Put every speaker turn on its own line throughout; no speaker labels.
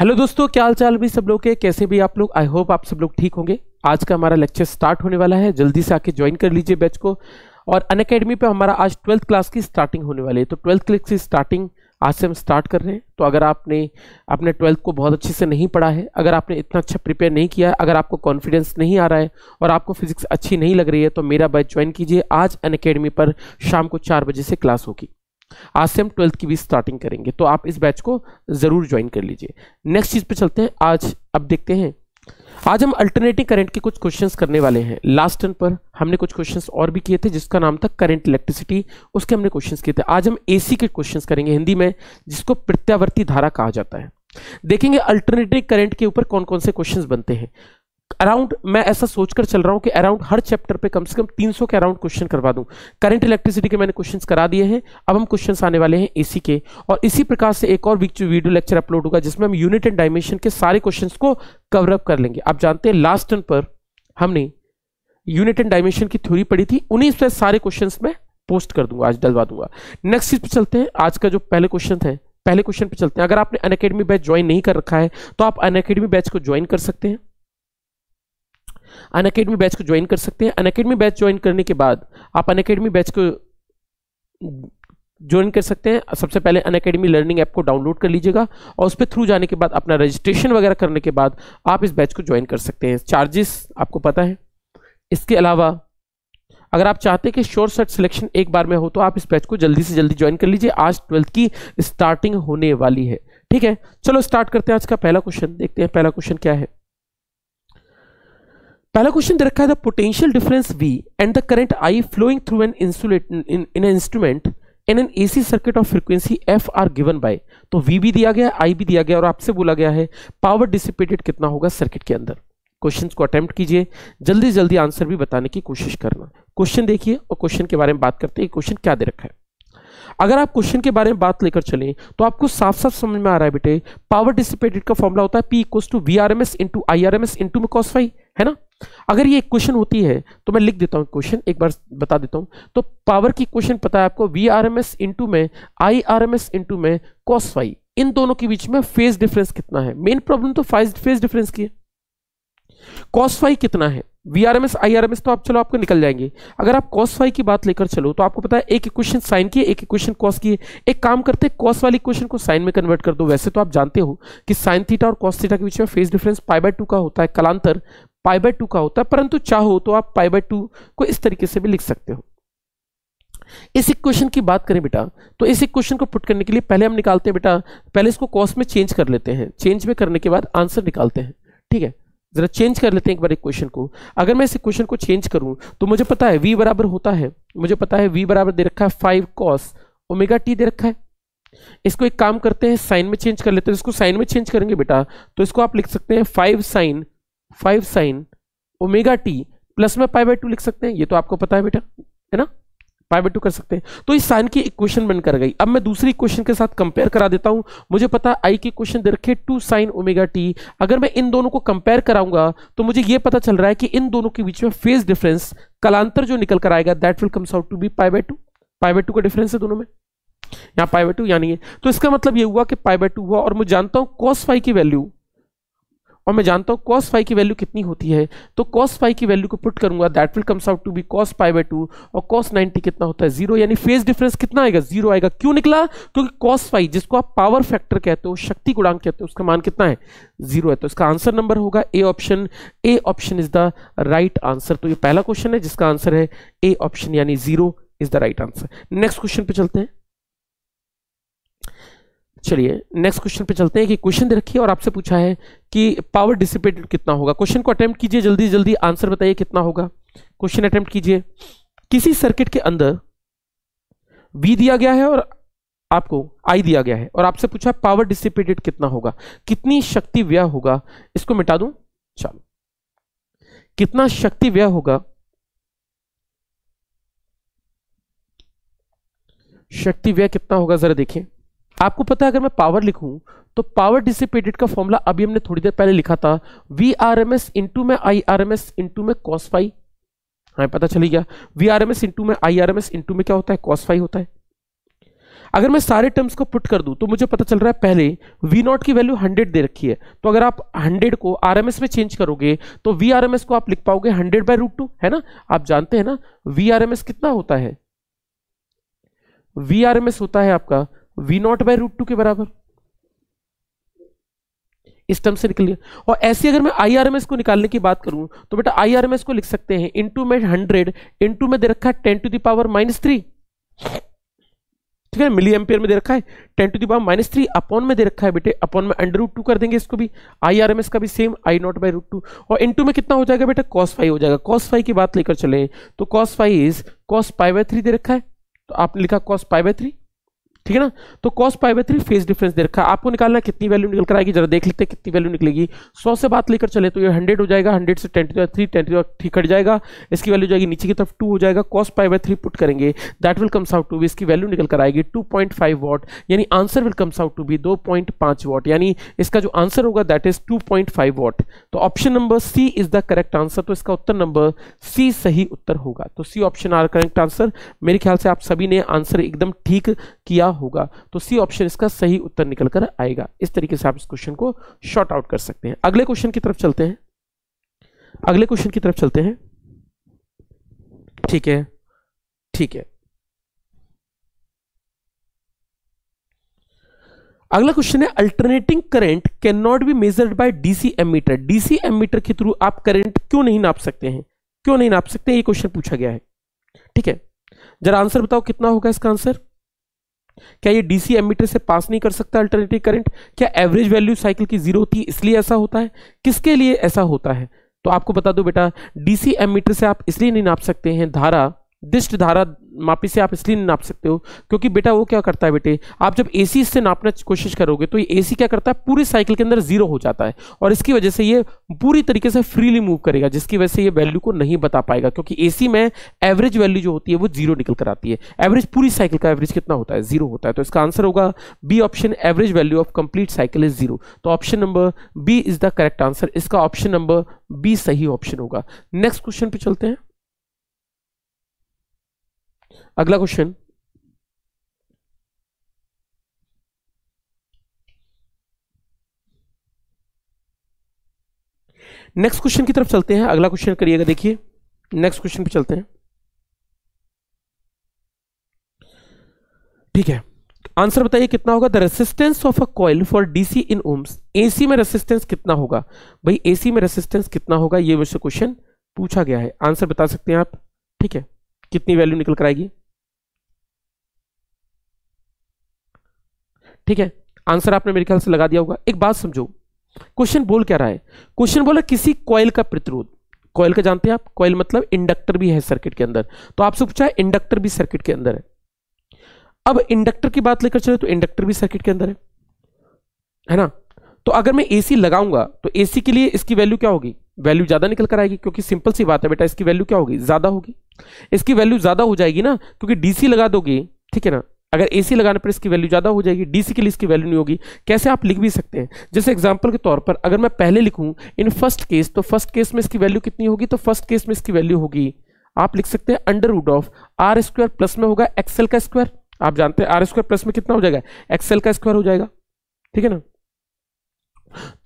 Hello दोस्तों क्या हाल चाल भी सब लोग के कैसे भी आप लोग आई होप आप सब लोग ठीक होंगे आज का हमारा लेक्चर स्टार्ट होने वाला है जल्दी से आके ज्वाइन कर लीजिए बैच को और अन अकेडमी पर हमारा आज ट्वेल्थ क्लास की स्टार्टिंग होने वाली है तो ट्वेल्थ क्लिक से स्टार्टिंग आज से हम स्टार्ट कर रहे हैं तो अगर आपने अपने ट्वेल्थ को बहुत अच्छे से नहीं पढ़ा है अगर आपने इतना अच्छा प्रिपेयर नहीं किया अगर आपको कॉन्फिडेंस नहीं आ रहा है और आपको फिजिक्स अच्छी नहीं लग रही है तो मेरा बैच ज्वाइन कीजिए आज अन अकेडमी पर शाम को चार बजे से क्लास होगी आज से हम ट्वेल्थ की भी स्टार्टिंग करेंगे तो आप इस बैच को ज़रूर ज्वाइन कर लीजिए नेक्स्ट चीज़ पे चलते हैं आज अब देखते हैं आज हम अल्टरनेटिंग करंट के कुछ क्वेश्चंस करने वाले हैं लास्ट टर्न पर हमने कुछ क्वेश्चंस और भी किए थे जिसका नाम था करंट इलेक्ट्रिसिटी उसके हमने क्वेश्चंस किए थे आज हम एसी के क्वेश्चंस करेंगे हिंदी में जिसको प्रत्यावर्ती धारा कहा जाता है देखेंगे अल्टरनेटिंग करंट के ऊपर कौन कौन से क्वेश्चंस बनते हैं अराउंड मैं ऐसा सोचकर चल रहा हूं कि अराउंड हर चैप्टर पे कम से कम 300 के अराउंड क्वेश्चन करवा दूं करंट इलेक्ट्रिसिटी के मैंने क्वेश्चंस करा दिए हैं अब हम क्वेश्चंस आने वाले हैं एसी के और इसी प्रकार से एक और वीक वीडियो लेक्चर अपलोड होगा जिसमें हम यूनिट एंड डायमेंशन के सारे क्वेश्चन को कवरअप कर लेंगे आप जानते हैं लास्ट टर्न पर हमने यूनिट एंड डायमेंशन की थ्योरी पढ़ी थी उन्हीं से सारे क्वेश्चन में पोस्ट कर दूंगा आज डलवा दूंगा नेक्स्ट चीज पर चलते हैं आज का जो पहले क्वेश्चन है पहले क्वेश्चन पर चलते हैं अगर आपने अनकेडमी बैच ज्वाइन नहीं कर रखा है तो आप अनकेडमी बैच को ज्वाइन कर सकते हैं अन अकेडमी बैच को ज्वाइन कर सकते हैं अनकेडमी बैच ज्वाइन करने के बाद आप अन अकेडमी बैच को ज्वाइन कर सकते हैं सबसे पहले अन अकेडमी लर्निंग ऐप को डाउनलोड कर लीजिएगा और उस पर थ्रू जाने के बाद अपना रजिस्ट्रेशन वगैरह करने के बाद आप इस बैच को ज्वाइन कर सकते हैं चार्जेस आपको पता है इसके अलावा अगर आप चाहते हैं कि शोर सर्ट सिलेक्शन एक बार में हो तो आप इस बैच को जल्दी से जल्दी ज्वाइन कर लीजिए आज ट्वेल्थ की स्टार्टिंग होने वाली है ठीक है चलो स्टार्ट करते हैं आज का पहला क्वेश्चन देखते हैं पहला क्वेश्चन क्या है पहला क्वेश्चन दे रखा है the potential difference V and the current I flowing through an insulate in instrument an an AC circuit of frequency F are given by तो वी भी दिया गया आई भी दिया गया और आपसे बोला गया है पावर डिसिपेटेड कितना होगा सर्किट के अंदर क्वेश्चंस को अटेम्प्ट कीजिए जल्दी जल्दी आंसर भी बताने की कोशिश करना क्वेश्चन देखिए और क्वेश्चन के बारे में बात करते हैं क्वेश्चन क्या दे रखा है अगर आप क्वेश्चन के बारे में बात लेकर चलें तो आपको साफ साफ समझ में आ रहा है बेटे पावर डिसिपेटेड का फॉर्मुला होता है P equals two V R M S into I R M S into में कॉस फाइव है ना अगर ये क्वेश्चन होती है तो मैं लिख देता हूँ क्वेश्चन एक बार बता देता हूँ तो पावर की क्वेश्चन पता है आपको V R M S into में I R M S into में कॉस वाई इन दोनों के बीच में फेज डिफरेंस कितना है मेन प्रॉब्लम तो फेज डिफरेंस की है कॉस वाई कितना है V R R M S I M S तो आप चलो आपको निकल जाएंगे अगर आप कॉस वाई की बात लेकर चलो तो आपको पता है एक इक्वेशन साइन की एक इक्वेशन कॉस की है एक काम करते हैं कॉस वाली इक्वेशन को साइन में कन्वर्ट कर दो वैसे तो आप जानते हो कि साइन थीटा और कॉस थीटा के बीच में phase difference pi by two का होता है कलांतर पाई बाय टू का होता है परंतु चाहो तो आप पाई बाय टू को इस तरीके से भी लिख सकते हो इस इक्वेशन की बात करें बेटा तो इस इक्वेशन को पुट करने के लिए पहले हम निकालते हैं बेटा पहले इसको कॉस में चेंज कर लेते हैं चेंज में करने के बाद आंसर निकालते हैं ठीक है जरा चेंज कर लेते हैं एक बार इक्वेशन को अगर मैं इस इक्वेशन को चेंज करूं तो मुझे पता है वी बराबर होता है मुझे पता है वी बराबर दे रखा है फाइव कॉस ओमेगा टी दे रखा है इसको एक काम करते हैं साइन में चेंज कर लेते हैं तो इसको साइन में चेंज करेंगे बेटा तो इसको आप लिख सकते हैं five sine five sine omega T plus में पाई बाई टू लिख सकते हैं ये तो आपको पता है बेटा है ना पाई बाई टू कर सकते हैं तो इस साइन की इक्वेशन बनकर गई अब मैं दूसरी इक्वेशन के साथ कंपेयर करा देता हूं मुझे पता आई की क्वेश्चन दे रखे टू साइन ओमेगा टी अगर मैं इन दोनों को कंपेयर कराऊंगा तो मुझे ये पता चल रहा है कि इन दोनों के बीच में फेज डिफरेंस कलांतर जो निकल कर आएगा that will comes out to be pi by two pi by two का डिफरेंस है दोनों में यहाँ पाई बाई टू यानी तो इसका मतलब ये हुआ कि पाई बाई टू हुआ और मैं जानता हूँ कॉस फाइव की वैल्यू और मैं जानता हूँ कॉस फाइव की वैल्यू कितनी होती है तो कॉस फाइव की वैल्यू को पुट करूंगा that will comes out to be cos phi by two और कॉस नाइनटी कितना होता है जीरो यानी फेज डिफरेंस कितना आएगा जीरो आएगा क्यों निकला क्योंकि कॉस फाइव जिसको आप पावर फैक्टर कहते हो शक्ति गुणांक कहते हो उसका मान कितना है जीरो है तो इसका आंसर नंबर होगा A option A option is the right answer तो ये पहला क्वेश्चन है जिसका आंसर है ए ऑप्शन यानी zero is the right answer next question पे चलते हैं चलिए नेक्स्ट क्वेश्चन पे चलते हैं कि क्वेश्चन दे रखिए और आपसे पूछा है कि पावर डिसिपेटेड कितना होगा क्वेश्चन को अटेम्प्ट कीजिए जल्दी जल्दी आंसर बताइए कितना होगा क्वेश्चन अटेम्प्ट कीजिए किसी सर्किट के अंदर वी दिया गया है और आपको आई दिया गया है और आपसे पूछा पावर डिसिपेटेड कितना होगा कितनी शक्ति व्यय होगा इसको मिटा दू चलो कितना शक्ति व्यय होगा शक्ति व्यय कितना होगा जरा देखिए आपको पता है अगर मैं पावर लिखूं तो पावर डिसिपेटेड का फॉर्मूला अभी हमने थोड़ी देर पहले लिखा था V R M S into में I R M S into में कॉस फाइव हमें पता चली गया V R M S into में I R M S into में क्या होता है कॉस फाइव होता है अगर मैं सारे टर्म्स को पुट कर दूं तो मुझे पता चल रहा है पहले V नॉट की वैल्यू 100 दे रखी है तो अगर आप 100 को RMS में चेंज करोगे तो वी आरएमएस को आप लिख पाओगे 100 बाय रूट टू है ना आप जानते हैं ना वी आरएमएस कितना होता है वी आरएमएस होता है आपका V not by root two के बराबर इस टर्म से निकल गया और ऐसे अगर मैं एस को निकालने की बात करूं तो बेटा एस को लिख सकते हैं टू में हंड्रेड टू में दे रखा है ten to the power minus three ठीक है मिली एम्पियर में दे रखा है ten to the power minus three upon में दे रखा है बेटे अपॉन में अंडर रूट टू कर देंगे इसको भी एस का भी same I not by root two और टू में कितना हो जाएगा बेटा कॉस फाइव हो जाएगा कॉस फाइव की बात लेकर चले तो cos phi is cos pi by three दे रखा है तो आपने लिखा कॉस पाई बाय थ्री ठीक है ना तो cos pi by three phase difference दे रखा आपको निकालना कितनी वैल्यू निकल कर आएगी जरा देख लेते हैं कितनी वैल्यू निकलेगी सौ से बात लेकर चले तो ये हंड्रेड हो जाएगा हंड्रेड से ten to three ten to three cut जाएगा इसकी वैल्यू जाएगी नीचे की तरफ टू हो जाएगा cos pi by three put करेंगे that will comes out to भी इसकी वैल्यू निकल कर आएगी टू पॉइंट फाइव वॉट यानी answer will comes out to भी दो पॉइंट पांच वॉट यानी इसका जो आंसर होगा that is two point five watt तो option number C is the correct answer तो इसका उत्तर नंबर सी सही उत्तर होगा तो C option are correct answer मेरे ख्याल से आप सभी ने आंसर एकदम ठीक किया होगा तो सी ऑप्शन इसका सही उत्तर निकल कर आएगा इस तरीके से आप इस क्वेश्चन को शॉर्ट आउट कर सकते हैं अगले क्वेश्चन की तरफ चलते हैं अगले क्वेश्चन की तरफ चलते हैं ठीक है ठीक है अगला क्वेश्चन है alternating current can not be measured by DC ammeter DC ammeter के थ्रू आप करंट क्यों नहीं नाप सकते हैं क्यों नहीं नाप सकते ये क्वेश्चन पूछा गया है ठीक है जरा आंसर बताओ कितना होगा इसका आंसर क्या ये डीसी एमीटर से पास नहीं कर सकता अल्टरनेटिव करंट क्या एवरेज वैल्यू साइकिल की जीरो होती है इसलिए ऐसा होता है किसके लिए ऐसा होता है तो आपको बता दो बेटा डीसी एमीटर से आप इसलिए नहीं नाप सकते हैं धारा दिष्ट धारा मापी से आप इसलिए नाप सकते हो क्योंकि बेटा वो क्या करता है बेटे आप जब ए सी इससे नापना कोशिश करोगे तो ये ए सी क्या करता है पूरी साइकिल के अंदर जीरो हो जाता है और इसकी वजह से ये पूरी तरीके से फ्रीली मूव करेगा जिसकी वजह से ये वैल्यू को नहीं बता पाएगा क्योंकि ए सी में एवरेज वैल्यू जो होती है वो जीरो निकल कर आती है एवरेज पूरी साइकिल का एवरेज कितना होता है जीरो होता है तो इसका आंसर होगा B option average value of complete cycle is zero तो option number B is the correct answer इसका ऑप्शन नंबर बी सही ऑप्शन होगा नेक्स्ट क्वेश्चन पे चलते हैं अगला क्वेश्चन नेक्स्ट क्वेश्चन की तरफ चलते हैं अगला क्वेश्चन करिएगा देखिए नेक्स्ट क्वेश्चन पे चलते हैं ठीक है आंसर बताइए कितना होगा the resistance of a coil for DC in ohms AC में रेसिस्टेंस कितना होगा भाई एसी में रेसिस्टेंस कितना होगा ये मुझसे क्वेश्चन पूछा गया है आंसर बता सकते हैं आप ठीक है कितनी वैल्यू निकल कर आएगी ठीक है आंसर आपने मेरे ख्याल से लगा दिया होगा एक बात समझो क्वेश्चन बोल क्या रहा है क्वेश्चन बोला किसी कॉयल का प्रतिरोध कॉयल का जानते हैं आप कॉयल मतलब इंडक्टर भी है सर्किट के अंदर तो आपसे पूछा है इंडक्टर भी सर्किट के अंदर है अब इंडक्टर की बात लेकर चले तो इंडक्टर भी सर्किट के अंदर है है ना तो अगर मैं एसी लगाऊंगा तो एसी के लिए इसकी वैल्यू क्या होगी वैल्यू ज्यादा निकल कर आएगी क्योंकि सिंपल सी बात है बेटा इसकी वैल्यू क्या होगी ज्यादा होगी इसकी वैल्यू ज्यादा हो जाएगी ना क्योंकि डीसी लगा दोगे ठीक है ना अगर ए लगाने पर इसकी वैल्यू ज़्यादा हो जाएगी डीसी के लिए इसकी वैल्यू नहीं होगी कैसे आप लिख भी सकते हैं जैसे एग्जाम्पल के तौर पर अगर मैं पहले लिखूं इन फर्स्ट केस तो फर्स्ट केस में इसकी वैल्यू कितनी होगी तो फर्स्ट केस में इसकी वैल्यू होगी आप लिख सकते हैं under root of R square plus में होगा एक्सेल का स्क्वायर आप जानते हैं आर स्क्वायर प्लस में कितना हो जाएगा एक्सेल का स्क्वायर हो जाएगा ठीक है ना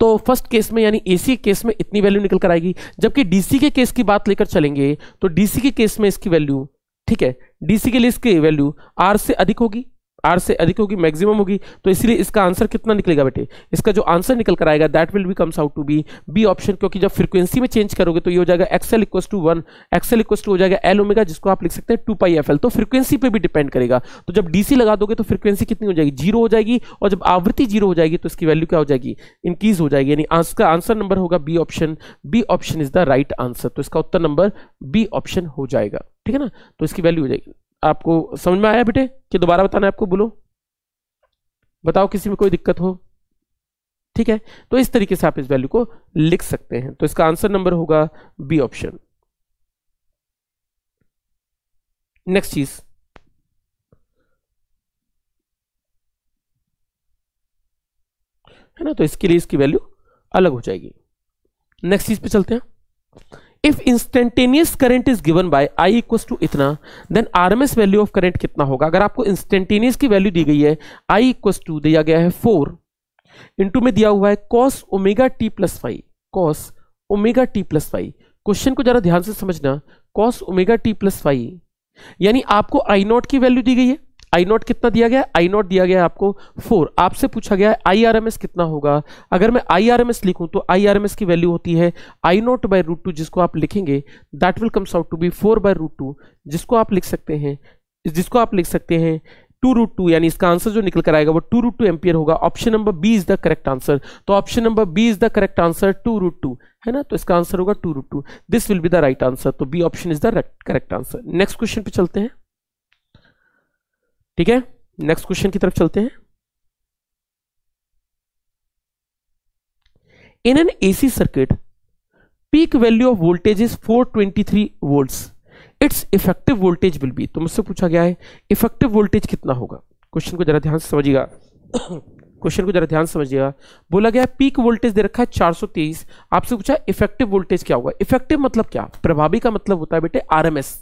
तो फर्स्ट केस में यानी एसी केस में इतनी वैल्यू निकल कर आएगी जबकि डीसी के केस की बात लेकर चलेंगे तो डीसी के केस में इसकी वैल्यू ठीक है डीसी के लिए इसकी वैल्यू आर से अधिक होगी आर से अधिक होगी मैक्सिमम होगी तो इसलिए इसका आंसर कितना निकलेगा बेटे इसका जो आंसर निकल कर आएगा that will be comes out to be B option क्योंकि जब फ्रीक्वेंसी में चेंज करोगे तो ये हो जाएगा XL equals to one XL equals to हो जाएगा एल ओमेगा जिसको आप लिख सकते हैं टू पाई एफ एल तो फ्रीक्वेंसी पर भी डिपेंड करेगा तो जब डीसी लगा दोगे तो फ्रीक्वेंसी कितनी हो जाएगी जीरो हो जाएगी और जब आवृत्ति जीरो हो जाएगी तो इसकी वैल्यू क्या हो जाएगी इंक्रीज हो जाएगी यानी इसका आंसर नंबर होगा B option B option is the right answer तो इसका उत्तर नंबर बी ऑप्शन हो जाएगा ठीक है ना तो इसकी वैल्यू हो जाएगी आपको समझ में आया बेटे कि दोबारा बताना है आपको बोलो बताओ किसी में कोई दिक्कत हो ठीक है तो इस तरीके से आप इस वैल्यू को लिख सकते हैं तो इसका आंसर नंबर होगा बी ऑप्शन नेक्स्ट चीज है ना तो इसके लिए इसकी वैल्यू अलग हो जाएगी नेक्स्ट चीज पे चलते हैं if instantaneous current is given by I equals to इतना then RMS value of current कितना होगा अगर आपको इंस्टेंटेनियस की वैल्यू दी गई है आई इक्वस टू दिया गया है फोर इंटू में दिया हुआ है cos omega T plus five cos omega T plus five question को जरा ध्यान से समझना cos omega T plus five यानी आपको आई नॉट की वैल्यू दी गई है आई नॉट कितना दिया गया आई नॉट दिया गया आपको फोर आपसे पूछा गया आई आर एम एस कितना होगा अगर मैं आई आर एम एस लिखूं तो आई आर एम एस की वैल्यू होती है I not by root two जिसको आप लिखेंगे that will comes out to be four by root two जिसको आप लिख सकते हैं जिसको आप लिख सकते हैं टू रूट टू यानी इसका आंसर जो निकल कर आएगा वो टू रूट टू एम्पियर होगा option number B is the correct answer तो option number B is the correct answer two root two है ना तो इसका आंसर होगा two root two this will be the right answer तो B option is the correct answer next question पे चलते हैं ठीक है नेक्स्ट क्वेश्चन की तरफ चलते हैं in an AC circuit peak value of voltage is 423 volt its effective voltage will be तो मुझसे पूछा गया है इफेक्टिव वोल्टेज कितना होगा क्वेश्चन को जरा ध्यान से समझिएगा क्वेश्चन को जरा ध्यान समझिएगा बोला गया पीक वोल्टेज दे रखा है तेईस आपसे पूछा इफेक्टिव वोल्टेज क्या होगा इफेक्टिव मतलब क्या प्रभावी का मतलब होता है बेटे आरएमएस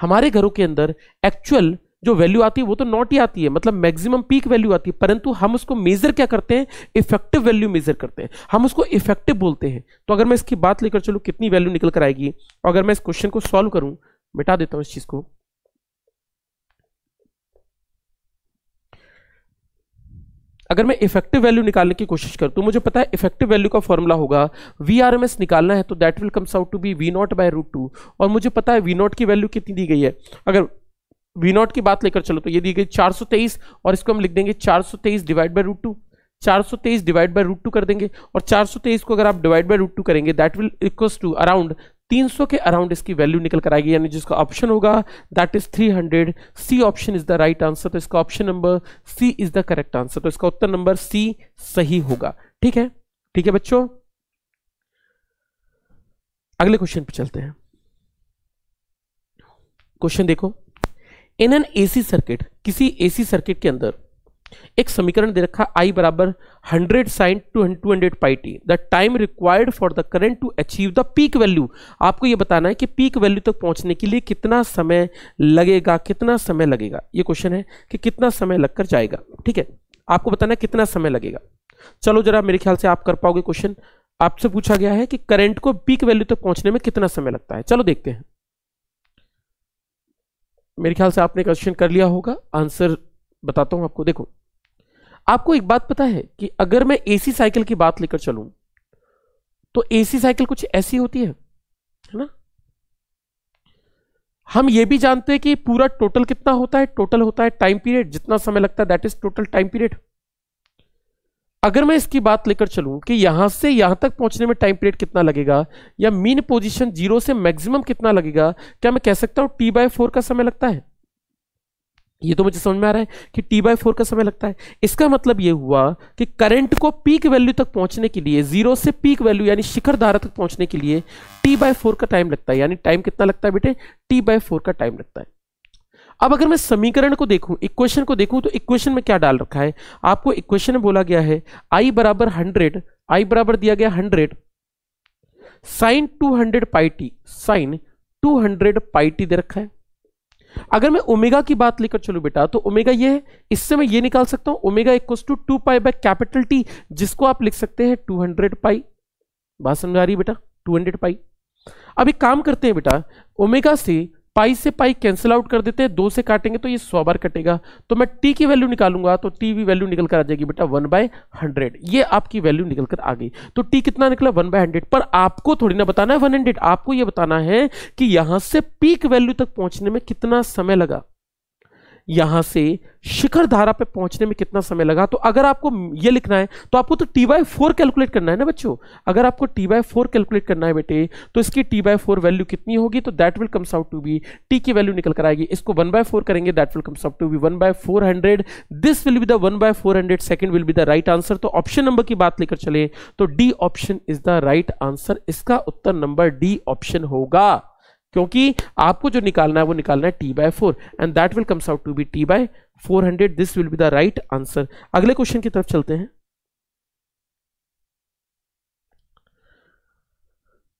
हमारे घरों के अंदर एक्चुअल जो वैल्यू आती है वो तो नॉट ही आती है मतलब मैक्सिमम पीक वैल्यू आती है परंतु हम उसको मेजर क्या करते हैं इफेक्टिव वैल्यू मेजर करते हैं हम उसको इफेक्टिव बोलते हैं तो अगर मैं इसकी बात लेकर चलूँ कितनी वैल्यू निकल कर आएगी और अगर मैं इस क्वेश्चन को सॉल्व करूँ मिटा देता हूँ इस चीज़ को अगर मैं इफेक्टिव वैल्यू निकालने की कोशिश करूँ तो मुझे पता है इफेक्टिव वैल्यू का फॉर्मूला होगा वी आर एम एस निकालना है तो that will comes out to be V not by root two और मुझे पता है वी नॉट की वैल्यू कितनी दी गई है अगर वी नॉट की बात लेकर चलो तो ये दी गई 423 और इसको हम लिख देंगे 423 divide by root two 423 divide by root two कर देंगे और 423 को अगर आप डिवाइड बाई रूट टू करेंगे that will equals to around 300 के अराउंड इसकी वैल्यू निकल कर आएगी यानी जिसका ऑप्शन होगा that is 300 C option is the right answer तो इसका option number C is the correct answer तो इसका उत्तर नंबर सी सही होगा ठीक है ठीक है बच्चों अगले क्वेश्चन पे चलते हैं क्वेश्चन देखो इन एन एसी सर्किट किसी एसी सर्किट के अंदर एक समीकरण दे रखा आई बराबर hundred sine two two hundred pi T the time required for the current to achieve the peak value आपको यह बताना है कि पीक वैल्यू तक पहुंचने के लिए कितना समय लगेगा कितना समय लगेगा ये क्वेश्चन है कि कितना समय लगकर जाएगा ठीक है आपको बताना है कितना समय लगेगा चलो जरा मेरे ख्याल से आप कर पाओगे क्वेश्चन आपसे पूछा गया है कि करंट को पीक वैल्यू तक पहुंचने में कितना समय लगता है चलो देखते हैं मेरे ख्याल से आपने क्वेश्चन कर लिया होगा आंसर बताता हूं आपको देखो आपको एक बात पता है कि अगर मैं एसी साइकिल की बात लेकर चलूं तो एसी साइकिल कुछ ऐसी होती है है ना हम ये भी जानते हैं कि पूरा टोटल कितना होता है टोटल होता है टाइम पीरियड जितना समय लगता है that is total time period अगर मैं इसकी बात लेकर चलूं कि यहां से यहां तक पहुंचने में टाइम पीरियड कितना लगेगा या मीन पोजीशन जीरो से मैक्सिमम कितना लगेगा क्या मैं कह सकता हूं टी बाय फोर का समय लगता है ये तो मुझे समझ में आ रहा है कि टी बाय फोर का समय लगता है इसका मतलब ये हुआ कि करंट को पीक वैल्यू तक पहुंचने के लिए जीरो से पीक वैल्यू यानी शिखर धारा तक पहुंचने के लिए टी बाय फोर का टाइम लगता है यानी टाइम कितना लगता है बेटे टी बाय फोर का टाइम लगता है अब अगर मैं समीकरण को देखूं इक्वेशन को देखूं तो इक्वेशन में क्या डाल रखा है आपको इक्वेशन में बोला गया है आई बराबर हंड्रेड आई बराबर दिया गया hundred sine two hundred pi T sine two hundred pi T दे रखा है अगर मैं ओमेगा की बात लेकर चलू बेटा तो ओमेगा ये है इससे मैं ये निकाल सकता हूं ओमेगा इक्व to two pi by capital T जिसको आप लिख सकते हैं टू हंड्रेड पाई बात समझा आ रही बेटा टू हंड्रेड पाई अब एक काम करते हैं बेटा ओमेगा से पाई से पाई कैंसिल आउट कर देते हैं दो से काटेंगे तो ये सौ बार कटेगा तो मैं टी की वैल्यू निकालूंगा तो टी की वैल्यू निकल कर आ जाएगी बेटा वन बाय हंड्रेड ये आपकी वैल्यू निकल कर आ गई तो टी कितना निकला वन बाय हंड्रेड पर आपको थोड़ी ना बताना है वन हंड्रेड आपको ये बताना है कि यहां से पीक वैल्यू तक पहुंचने में कितना समय लगा यहां से शिखर धारा पे पहुंचने में कितना समय लगा तो अगर आपको ये लिखना है तो आपको तो टी बाई फोर कैलकुलेट करना है ना बच्चों अगर आपको टी बाई फोर कैलकुलेट करना है बेटे तो इसकी टी बाई फोर वैल्यू कितनी होगी तो that will comes out to be T की वैल्यू निकल कर आएगी इसको वन बाय फोर करेंगे that will comes out to be one by four hundred this will be the one by four hundred second will be the right answer तो option number की बात लेकर चले तो D option is the right answer इसका उत्तर number D option होगा क्योंकि आपको जो निकालना है वो निकालना है T by four and that will comes out to be T by four hundred this will be the right answer अगले क्वेश्चन की तरफ चलते हैं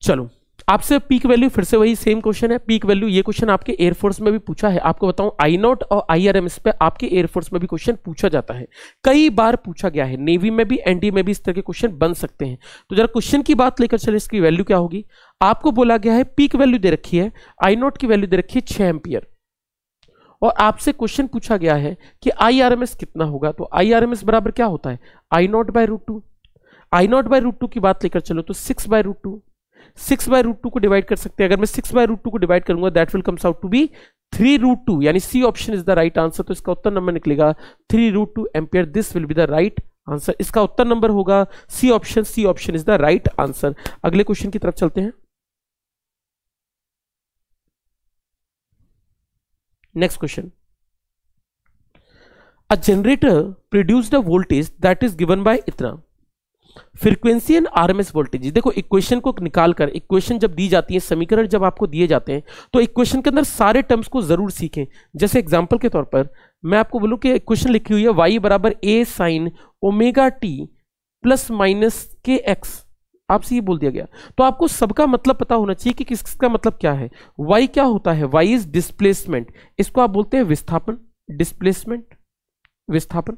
चलो आपसे पीक वैल्यू फिर से वही सेम क्वेश्चन है पीक वैल्यू ये क्वेश्चन आपके एयरफोर्स में भी पूछा है आपको बताऊं आई नॉट और आई आर एम एस पे आपके एयरफोर्स में भी क्वेश्चन पूछा जाता है कई बार पूछा गया है नेवी में भी एनडी में भी इस तरह के क्वेश्चन बन सकते हैं तो जरा क्वेश्चन की बात लेकर चले इसकी वैल्यू क्या होगी आपको बोला गया है पीक वैल्यू दे रखी है आई नॉट की वैल्यू दे रखी है छह एम्पियर और आपसे क्वेश्चन पूछा गया है कि आई आर एम एस कितना होगा तो आई आर एम एस बराबर क्या होता है I naught by root two I naught by root two की बात लेकर चलो तो six by root two six by root two को डिवाइड कर सकते हैं अगर मैं सिक्स बाय रूट टू को डिवाइड करूंगा that will comes out to be three root two यानी C option is the right answer तो इसका उत्तर नंबर निकलेगा three root two ampere this will be the right answer इसका उत्तर number होगा C option C option is the right answer अगले question की तरफ चलते हैं next question a generator produce the voltage that is given by इतना frequency and RMS voltage देखो इक्वेशन को निकाल कर इक्वेशन जब दी जाती है समीकरण जब आपको दिए जाते हैं तो इक्वेशन के अंदर सारे टर्म्स को जरूर सीखें जैसे एग्जांपल के तौर पर मैं आपको बोलूं कि इक्वेशन लिखी हुई है वाई बराबर A sine omega T plus minus K X आपसे ये बोल दिया गया तो आपको सबका मतलब पता होना चाहिए कि किसका मतलब क्या है वाई क्या होता है वाई इज डिस्प्लेसमेंट इसको आप बोलते हैं विस्थापन डिस्प्लेसमेंट विस्थापन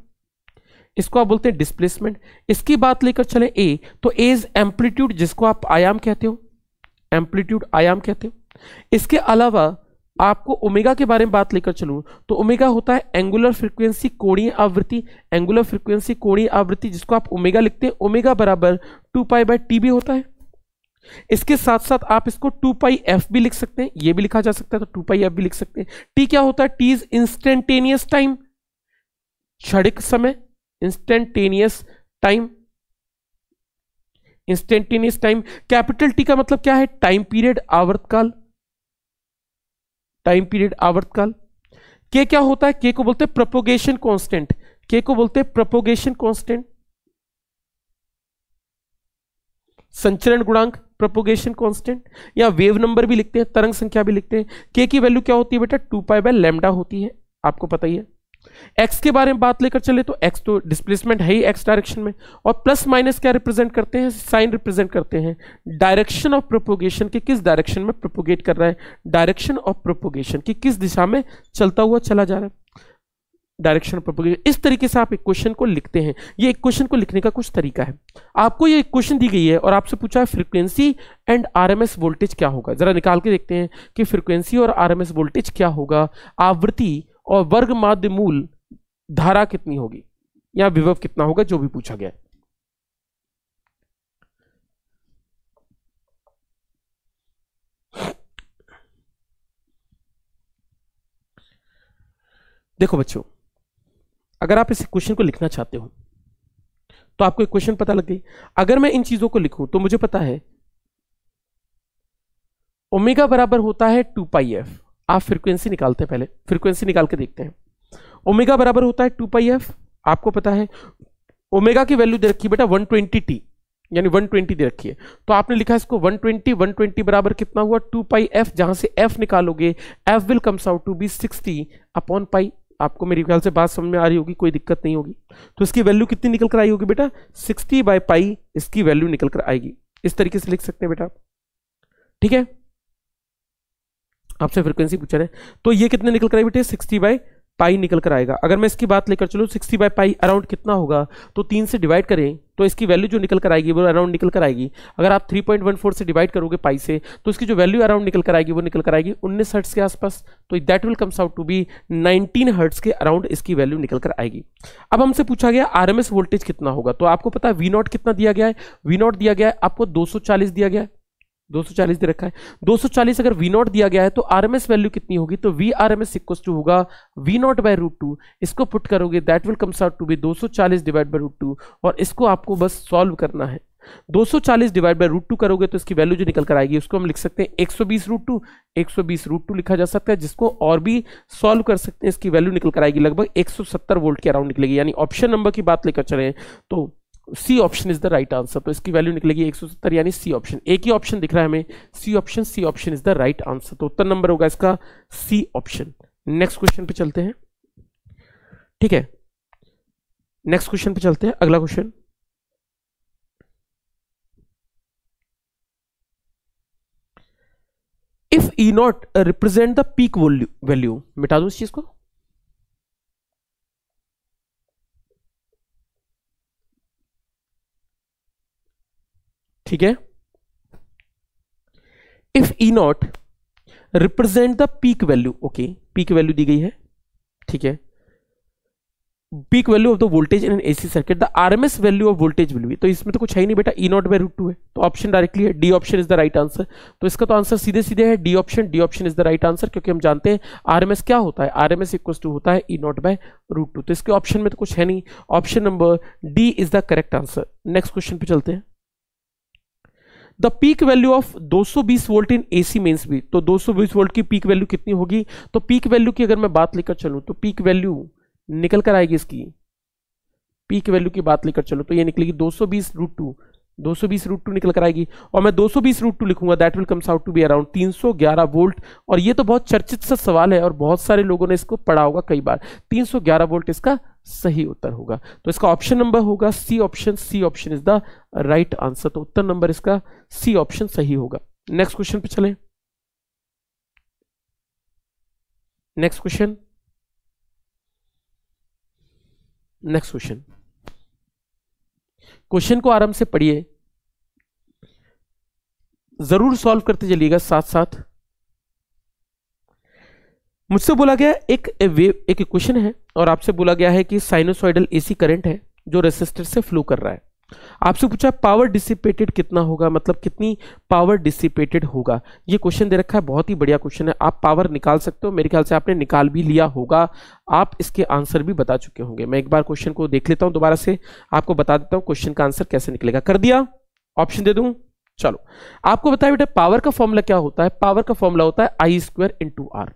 इसको आप बोलते हैं डिस्प्लेसमेंट इसकी बात लेकर चले ए तो ए इज एम्पलीट्यूड जिसको आप आयाम कहते हो एम्पलीट्यूड आयाम कहते हो इसके अलावा आपको ओमेगा के बारे में बात लेकर चलूँ तो ओमेगा होता है एंगुलर फ्रीक्वेंसी कोणीय आवृत्ति एंगुलर फ्रीक्वेंसी कोणीय आवृत्ति जिसको आप ओमेगा लिखते हैं ओमेगा बराबर टू पाई बाई टी भी होता है इसके साथ साथ आप इसको टू पाई एफ भी लिख सकते हैं ये भी लिखा जा सकता है तो टू पाई एफ भी लिख सकते हैं टी क्या होता है टी इज इंस्टेंटेनियस टाइम क्षणिक समय instantaneous time instantaneous time capital T का मतलब क्या है टाइम पीरियड आवर्तकाल टाइम पीरियड आवर्तकाल के क्या होता है के को बोलते हैं प्रपोगेशन कांस्टेंट के को बोलते हैं प्रपोगेशन कांस्टेंट संचरण गुणांक प्रपोगेशन कांस्टेंट या वेव नंबर भी लिखते हैं तरंग संख्या भी लिखते हैं के की वैल्यू क्या होती है बेटा टू पाई बाय लेमडा होती है आपको पता ही है एक्स के बारे में बात लेकर चले तो एक्स तो डिस्प्लेसमेंट है ही एक्स डायरेक्शन में और प्लस माइनस क्या रिप्रेजेंट करते हैं साइन रिप्रेजेंट करते हैं डायरेक्शन ऑफ प्रोपोगेशन के किस डायरेक्शन में प्रोपोगेट कर रहा है डायरेक्शन ऑफ प्रोपोगेशन की किस दिशा में चलता हुआ चला जा रहा है डायरेक्शन प्रोपोगेशन इस तरीके से आप एक क्वेश्चन को लिखते हैं ये एक क्वेश्चन को लिखने का कुछ तरीका है आपको ये क्वेश्चन दी गई है और आपसे पूछा है फ्रीक्वेंसी एंड आरएमएस वोल्टेज क्या होगा जरा निकाल के देखते हैं कि फ्रीक्वेंसी और आरएमएस वोल्टेज क्या होगा आवृत्ति और वर्ग माध्य मूल धारा कितनी होगी या विभव कितना होगा जो भी पूछा गया देखो बच्चों अगर आप इस क्वेश्चन को लिखना चाहते हो तो आपको एक क्वेश्चन पता लग गई अगर मैं इन चीजों को लिखूं तो मुझे पता है ओमेगा बराबर होता है टू पाई एफ आप फ्रिक्वेंसी निकालते हैं पहले फ्रिक्वेंसी निकाल के देखते हैं ओमेगा बराबर होता है टू पाई एफ आपको पता है ओमेगा की वैल्यू दे रखी है बेटा वन ट्वेंटी टी यानी ट्वेंटी दे रखी है तो आपने लिखा है इसको वन ट्वेंटी बराबर कितना हुआ टू पाई एफ जहां से एफ निकालोगे F will comes out to be sixty upon pi आपको मेरे ख्याल से बात समझ में आ रही होगी कोई दिक्कत नहीं होगी तो इसकी वैल्यू कितनी निकल कर आई होगी बेटा सिक्सटी बाई पाई इसकी वैल्यू निकल कर आएगी इस तरीके से लिख सकते हैं बेटा ठीक है आपसे फ्रिक्वेंसी पूछा रहे तो ये कितने निकल कर आए बेटे सिक्सटी बाई पाई निकल कर आएगा अगर मैं इसकी बात लेकर चलूँ सिक्सटी बाई पाई अराउंड कितना होगा तो तीन से डिवाइड करें तो इसकी वैल्यू जो निकल कर आएगी वो अराउंड निकल कर आएगी अगर आप 3.14 से डिवाइड करोगे पाई से तो इसकी जो वैल्यू अराउंड निकल कर आएगी वो निकल कर आएगी उन्नीस हर्ट्स के आसपास तो that will comes out to be 19 hertz के अराउंड इसकी वैल्यू निकल कर आएगी अब हमसे पूछा गया आर वोल्टेज कितना होगा तो आपको पता है वी नॉट कितना दिया गया है वी नॉट दिया गया है आपको दो दिया गया है 240 दे रखा है 240 अगर वी नॉट दिया गया है तो आरएमएस वैल्यू कितनी होगी तो V R M S equal to होगा V not by root two इसको पुट करोगे that will comes out to be 240 सौ चालीस डिवाइड बाई रूट टू और इसको आपको बस सॉल्व करना है 240 सौ चालीस डिवाइड बाई रूट टू करोगे तो इसकी वैल्यू जो निकल कर आएगी उसको हम लिख सकते हैं एक सौ बीस रूट टू एक सौ बीस रूट टू लिखा जा सकता है जिसको और भी सॉल्व कर सकते हैं इसकी वैल्यू निकल कर आएगी लगभग एक सौ सत्तर वोल्ट के अराउंड निकलेगी यानी ऑप्शन नंबर की बात लेकर चले तो C option is the right answer तो इसकी वैल्यू निकलेगी एक यानी सी ऑप्शन एक ही ऑप्शन दिख रहा है हमें C option C option is the right answer तो उत्तर नंबर होगा इसका सी ऑप्शन नेक्स्ट क्वेश्चन पे चलते हैं ठीक है नेक्स्ट क्वेश्चन पे चलते हैं अगला question if E not represent the peak value मिटा दू इस चीज को ठीक है if E not represent the peak value okay peak value दी गई है ठीक है peak value of the voltage in a AC circuit the RMS value of voltage value तो इसमें तो कुछ है ही नहीं बेटा E not by root two है तो ऑप्शन डायरेक्टली है D option is the right answer तो इसका तो आंसर सीधे सीधे है D option D option is the right answer क्योंकि हम जानते हैं आरएमएस क्या होता है आरएमएस इक्वल टू होता है E not by root two तो इसके ऑप्शन में तो कुछ है नहीं option number D is the correct answer next question पे चलते हैं the peak value of 220 volt in AC mains भी तो 220 वोल्ट की पीक वैल्यू कितनी होगी तो पीक वैल्यू की अगर मैं बात लेकर चलूँ तो पीक वैल्यू निकल कर आएगी इसकी पीक वैल्यू की बात लेकर चलो तो ये निकलेगी 220 रूट टू दो बीस रूट टू निकल कर आएगी और मैं 220 रूट टू लिखूंगा that will comes out to be around 311 volt और ये तो बहुत चर्चित सा सवाल है और बहुत सारे लोगों ने इसको पढ़ा होगा कई बार 311 वोल्ट इसका सही उत्तर होगा तो इसका ऑप्शन नंबर होगा C option C option is the right answer तो उत्तर नंबर इसका सी ऑप्शन सही होगा नेक्स्ट क्वेश्चन पे चले next question next question question को आराम से पढ़िए जरूर सॉल्व करते चलिएगा साथ साथ मुझसे बोला गया एक वेव एक क्वेश्चन है और आपसे बोला गया है कि साइनोसॉइडल एसी करंट है जो रेसिस्टर से फ्लो कर रहा है आपसे पूछा पावर डिसिपेटेड कितना होगा मतलब कितनी पावर डिसिपेटेड होगा ये क्वेश्चन दे रखा है बहुत ही बढ़िया क्वेश्चन है आप पावर निकाल सकते हो मेरे ख्याल से आपने निकाल भी लिया होगा आप इसके आंसर भी बता चुके होंगे मैं एक बार क्वेश्चन को देख लेता हूं दोबारा से आपको बता देता हूं क्वेश्चन का आंसर कैसे निकलेगा कर दिया ऑप्शन दे दू चलो आपको बताया बेटा पावर का फॉर्मूला क्या होता है पावर का फॉर्मूला होता है आई स्क्वायर इंटू आर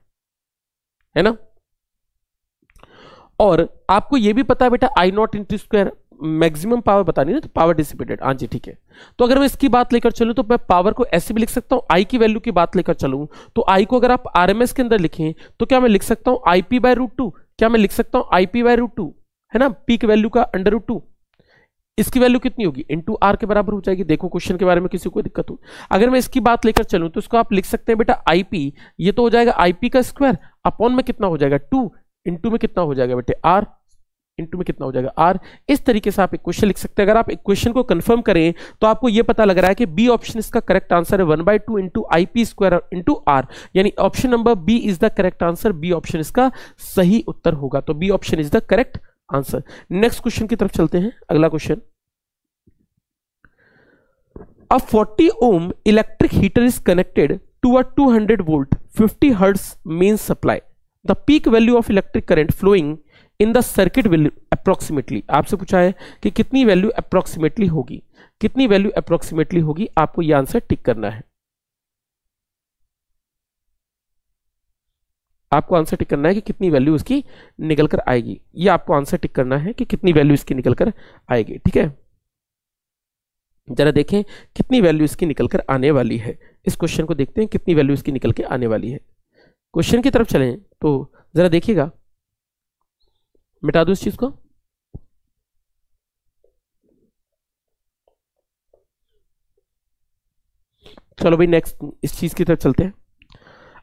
है ना और आपको यह भी पता है बेटा I not two square maximum power बतानी ना तो पावर डिसिपेटेड हाँ जी ठीक है तो अगर मैं इसकी बात लेकर चलूं तो मैं पावर को ऐसे भी लिख सकता हूं आई की वैल्यू की बात लेकर चलूं तो आई को अगर आप आरएमएस के अंदर लिखें तो क्या मैं लिख सकता हूं आईपी बाय रूट टू क्या मैं लिख सकता हूं आईपी बाय रूट टू है ना पीक वैल्यू का अंडर रूट टू इसकी वैल्यू कितनी होगी इन टू आर के बराबर हो जाएगी देखो क्वेश्चन के बारे में किसी को दिक्कत हो अगर मैं इसकी बात लेकर चलूँ तो इसको आप लिख सकते हैं बेटा आईपी ये तो हो जाएगा आईपी का स्क्वायर अपॉन में कितना हो जाएगा टू इन में कितना हो जाएगा बेटे आर में कितना हो जाएगा आर इस तरीके से आप इक्वेशन लिख सकते हैं अगर आप इक्वेशन को कंफर्म करें तो आपको यह पता लग रहा है कि बी ऑप्शन इसका करेक्ट आंसर है one by two into I P square into R यानी option number B is the correct answer B option इसका सही उत्तर होगा तो B option is the correct answer next question की तरफ चलते हैं अगला question a 40 ohm electric heater is connected to a 200 volt fifty hertz main supply the peak value of electric current flowing in the circuit value approximately आपसे पूछा है कि कितनी वैल्यू अप्रोक्सीमेटली होगी कितनी वैल्यू अप्रोक्सीमेटली होगी आपको यह आंसर टिक करना है आपको आंसर टिक करना है कि कितनी वैल्यू इसकी निकल कर आएगी ये आपको आंसर टिक करना है कि कितनी वैल्यू इसकी निकल कर आएगी ठीक है जरा देखें कितनी वैल्यू इसकी निकल कर आने वाली है इस क्वेश्चन को देखते हैं कितनी वैल्यू इसकी निकल के आने वाली है क्वेश्चन की तरफ चलें तो ज़रा देखिएगा मिटा दो इस चीज़ को चलो भाई नेक्स्ट इस चीज़ की तरफ चलते हैं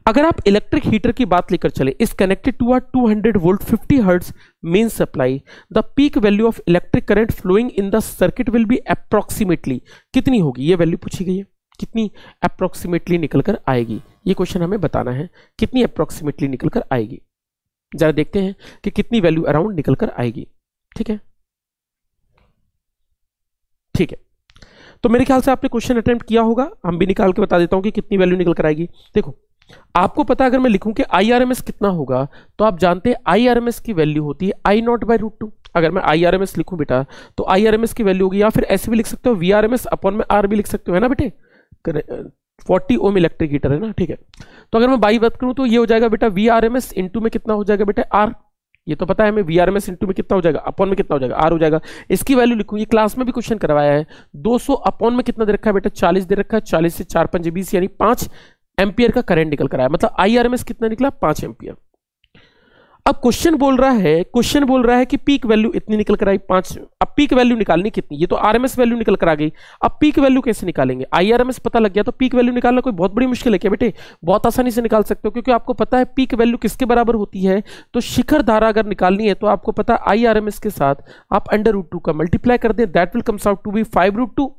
अगर आप इलेक्ट्रिक हीटर की बात लेकर चले is connected to R 200 volt fifty hertz main supply the peak value of electric current flowing in the circuit will be approximately कितनी होगी ये वैल्यू पूछी गई है कितनी अप्रोक्सीमेटली निकल कर आएगी ये क्वेश्चन हमें बताना है कितनी अप्रोक्सीमेटली निकल कर आएगी जरा देखते हैं कि कितनी वैल्यू अराउंड निकल कर आएगी ठीक है ठीक है तो मेरे ख्याल से आपने क्वेश्चन अटेम्प्ट किया होगा हम भी निकाल के बता देता हूं कि कितनी वैल्यू निकल कर आएगी देखो आपको पता अगर मैं लिखूं कि आई आर एम एस कितना होगा तो आप जानते हैं आई आर एम एस की वैल्यू होती है I not by root two अगर मैं आई आर एम एस लिखूँ बेटा तो आई आर एम एस की वैल्यू होगी या फिर ऐसे भी लिख सकते हो V R M S upon में आर भी लिख सकते हो है ना बेटे फोर्टी ओम इलेक्ट्रिक हीटर है ना ठीक है तो अगर मैं बाई बात करूँ तो ये हो जाएगा बेटा V R M S into में कितना हो जाएगा बेटा आर ये तो पता है हमें V R M S into में कितना हो जाएगा अपॉन में कितना हो जाएगा आर हो जाएगा इसकी वैल्यू लिखूं ये क्लास में भी क्वेश्चन करवाया है 200 अपॉन में कितना दे रखा है बेटा 40 दे रखा है 40 से चार पंच बीस यानी पांच एम्पियर का करंट निकल कर आया मतलब आईआरएमएस कितना निकला पांच एम्पियर अब क्वेश्चन बोल रहा है क्वेश्चन बोल रहा है कि पीक वैल्यू इतनी निकल कर आई पांच अब पीक वैल्यू निकालनी कितनी ये तो आरएमएस वैल्यू निकल कर आ गई अब पीक वैल्यू कैसे निकालेंगे आईआरएमएस पता लग गया तो पीक वैल्यू निकालना कोई बहुत बड़ी मुश्किल है क्या बेटे बहुत आसानी से निकाल सकते हो क्योंकि आपको पता है पीक वैल्यू किसके बराबर होती है तो शिखर धारा अगर निकालनी है तो आपको पता है आई के साथ आप अंडर रूट टू का मल्टीप्लाई कर दें that will comes out to be five root two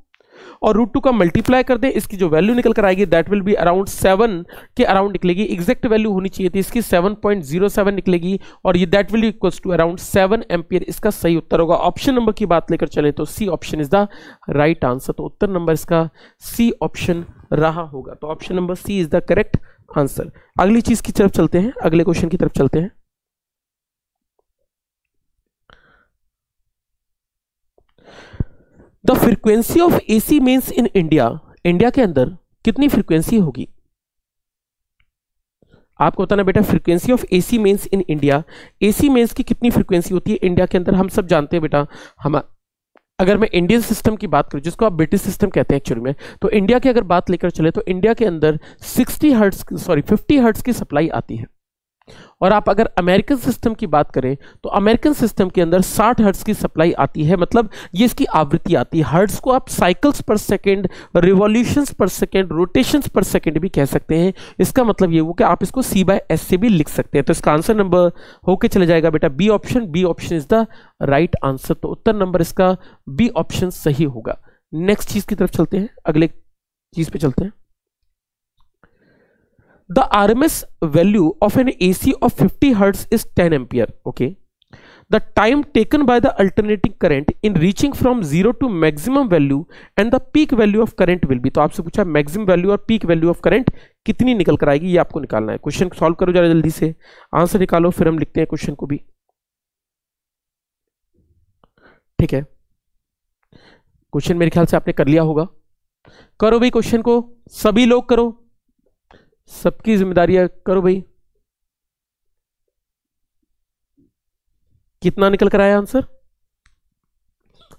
और रूट टू का मल्टीप्लाई कर दें इसकी जो वैल्यू निकल कर आएगी that will be around seven के अराउंड निकलेगी एग्जैक्ट वैल्यू होनी चाहिए थी इसकी सेवन पॉइंट जीरो सेवन निकलेगी और ये that will equals to around seven ampere इसका सही उत्तर होगा ऑप्शन नंबर की बात लेकर चले तो C option is the right answer तो उत्तर नंबर इसका सी ऑप्शन रहा होगा तो option number C is the correct answer अगली चीज की तरफ चलते हैं अगले क्वेश्चन की तरफ चलते हैं the frequency of AC means in India India के अंदर कितनी फ्रीक्वेंसी होगी आपको बताना बेटा frequency of AC mains in India AC mains की कितनी फ्रीक्वेंसी होती है इंडिया के अंदर हम सब जानते हैं बेटा हम अगर मैं इंडियन सिस्टम की बात करूं जिसको आप ब्रिटिश सिस्टम कहते हैं एक्चुअली में तो इंडिया की अगर बात लेकर चले तो इंडिया के अंदर 60 हर्ट्स सॉरी 50 हर्ट्स की सप्लाई आती है और आप अगर अमेरिकन सिस्टम की बात करें तो अमेरिकन सिस्टम के अंदर 60 हर्ट्स की सप्लाई आती है मतलब ये इसकी आवृत्ति आती है हर्ट्स को आप साइकिल्स पर सेकेंड रिवॉल्यूशंस पर सेकेंड रोटेशंस पर सेकेंड भी कह सकते हैं इसका मतलब ये हुआ कि आप इसको सी बाय एस से भी लिख सकते हैं तो इसका आंसर नंबर होके चले जाएगा बेटा B option B option is the right answer तो उत्तर नंबर इसका बी ऑप्शन सही होगा नेक्स्ट चीज़ की तरफ चलते हैं अगले चीज़ पे चलते हैं the RMS value of an AC of 50 Hertz is 10 ampere. Okay. The time taken by the alternating current in reaching from zero to maximum value and the peak value of current will be. तो आपसे पूछा maximum value और peak value of current कितनी निकल कर आएगी ये आपको निकालना है क्वेश्चन सॉल्व करो जरा जल्दी से आंसर निकालो फिर हम लिखते हैं क्वेश्चन को भी ठीक है क्वेश्चन मेरे ख्याल से आपने कर लिया होगा करो भाई क्वेश्चन को सभी लोग करो सबकी जिम्मेदारी है करो भाई कितना निकल कर आया आंसर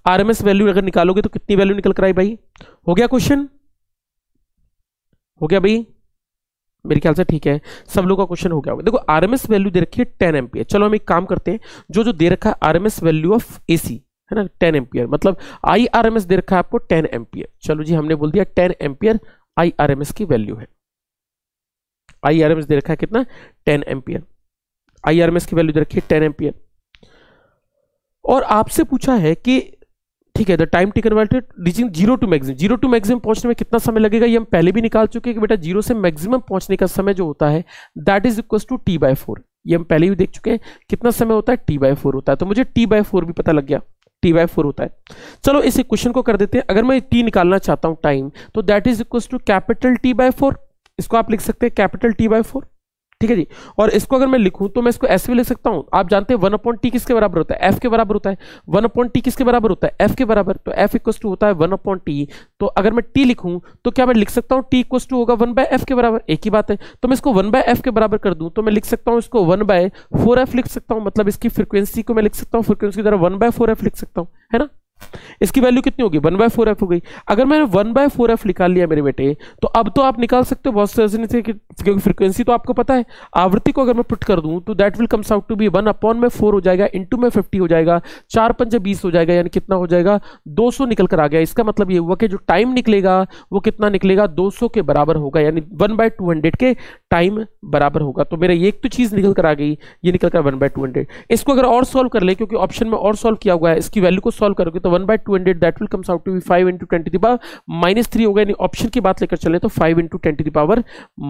आरएमएस वैल्यू अगर निकालोगे तो कितनी वैल्यू निकल कर आई भाई हो गया क्वेश्चन हो गया भाई मेरे ख्याल से ठीक है सब लोग का क्वेश्चन हो गया होगा देखो आरएमएस वैल्यू दे रखी है टेन एम्पियर चलो हम एक काम करते हैं जो जो दे रखा है आरएमएस वैल्यू ऑफ एसी है ना टेन एम्पियर मतलब आई आर एम एस दे रखा है आपको टेन एम्पियर चलो जी हमने बोल दिया ten ampere I R M S की वैल्यू है आई आर एम एस दे रखा है कितना ten ampere I R M S की वैल्यू दे रखी है टेन एम्पियर और आपसे पूछा है कि ठीक है the time taken while reaching zero to maximum zero to maximum पहुंचने में कितना समय लगेगा ये हम पहले भी निकाल चुके हैं कि बेटा जीरो से मैक्सिमम पहुंचने का समय जो होता है that is equal to T by four ये हम पहले भी देख चुके हैं कितना समय होता है टी बाय फोर होता है तो मुझे टी बाय फोर भी पता लग गया टी बाय फोर होता है चलो इस क्वेश्चन को कर देते हैं अगर मैं टी निकालना चाहता हूँ टाइम तो that is equal to capital T by four इसको आप लिख सकते हैं कैपिटल टी बाय फोर ठीक है जी और इसको अगर मैं लिखूं तो मैं इसको ऐसे भी लिख सकता हूं आप जानते हैं वन अपॉन टी किसके बराबर होता है एफ के बराबर होता है वन अपॉन टी किसके बराबर होता है एफ के बराबर तो एफ इक्व टू होता है वन अपॉन टी तो अगर मैं टी लिखूं तो क्या मैं लिख सकता हूं टी इक्व टू होगा वन बाय एफ के बराबर एक ही बात है तो मैं इसको वन बाय एफ के बराबर कर दूं तो मैं लिख सकता हूं इसको वन बाय फोर एफ लिख सकता हूं मतलब इसकी फ्रिक्वेंसी को मैं लिख सकता हूँ फ्रिक्वेंसी की तरह वन बाय फोर एफ लिख सकता हूँ है ना इसकी वैल्यू कितनी होगी वन बाय फोर एफ हो गई अगर मैंने वन बाय फोर एफ निकाल लिया मेरे बेटे तो अब तो आप निकाल सकते हो बहुत से क्योंकि फ्रीक्वेंसी तो आपको पता है आवृत्ति को अगर मैं पुट कर दूं तो that will comes out to be one upon में फोर हो जाएगा इंटू में फिफ्टी हो जाएगा चार पंच बीस हो जाएगा यानी कितना हो जाएगा दो सौ निकल कर आ गया इसका मतलब ये हुआ कि जो टाइम निकलेगा वो कितना निकलेगा दो सौ के बराबर होगा यानी वन बाय टू हंड्रेड के टाइम बराबर होगा तो मेरा एक तो चीज़ निकल कर आ गई ये निकल कर वन बाय टू हंड्रेड इसको अगर और सॉल्व कर ले क्योंकि ऑप्शन में और सॉल्व किया हुआ है इसकी वैल्यू को सॉल्व करोगे तो तो one by two hundred that will comes out to be five into twenty the power minus three होगा यानी ऑप्शन की बात लेकर चले तो five into twenty the power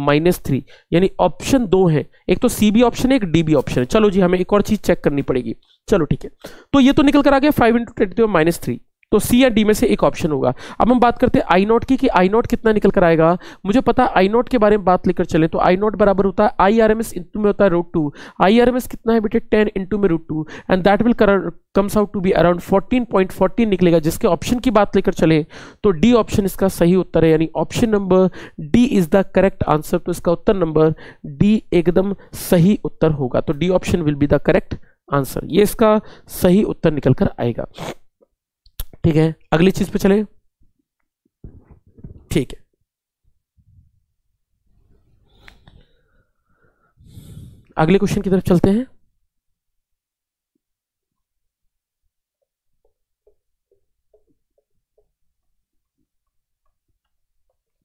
minus three यानी ऑप्शन दो तो है एक तो सी बी ऑप्शन है एक डी बी ऑप्शन है चलो जी हमें एक और चीज चेक करनी पड़ेगी चलो ठीक है तो ये तो निकल कर आ गया five into ten to minus three तो सी या डी में से एक ऑप्शन होगा अब हम बात करते हैं आई नोट की कि आई नोट कितना निकल कर आएगा मुझे पता आई नोट के बारे में बात लेकर चले तो आई नोट बराबर होता है I R M S into में होता है root two I R M S कितना है बेटे टेन इंटू में root two and that will comes out to be around fourteen point fourteen निकलेगा जिसके ऑप्शन की बात लेकर चले तो डी ऑप्शन इसका सही उत्तर है यानी option number D is the correct answer तो इसका उत्तर नंबर डी एकदम सही उत्तर होगा तो D option will be the correct answer ये इसका सही उत्तर निकल कर आएगा ठीक है अगली चीज पे चले ठीक है अगले क्वेश्चन की तरफ चलते हैं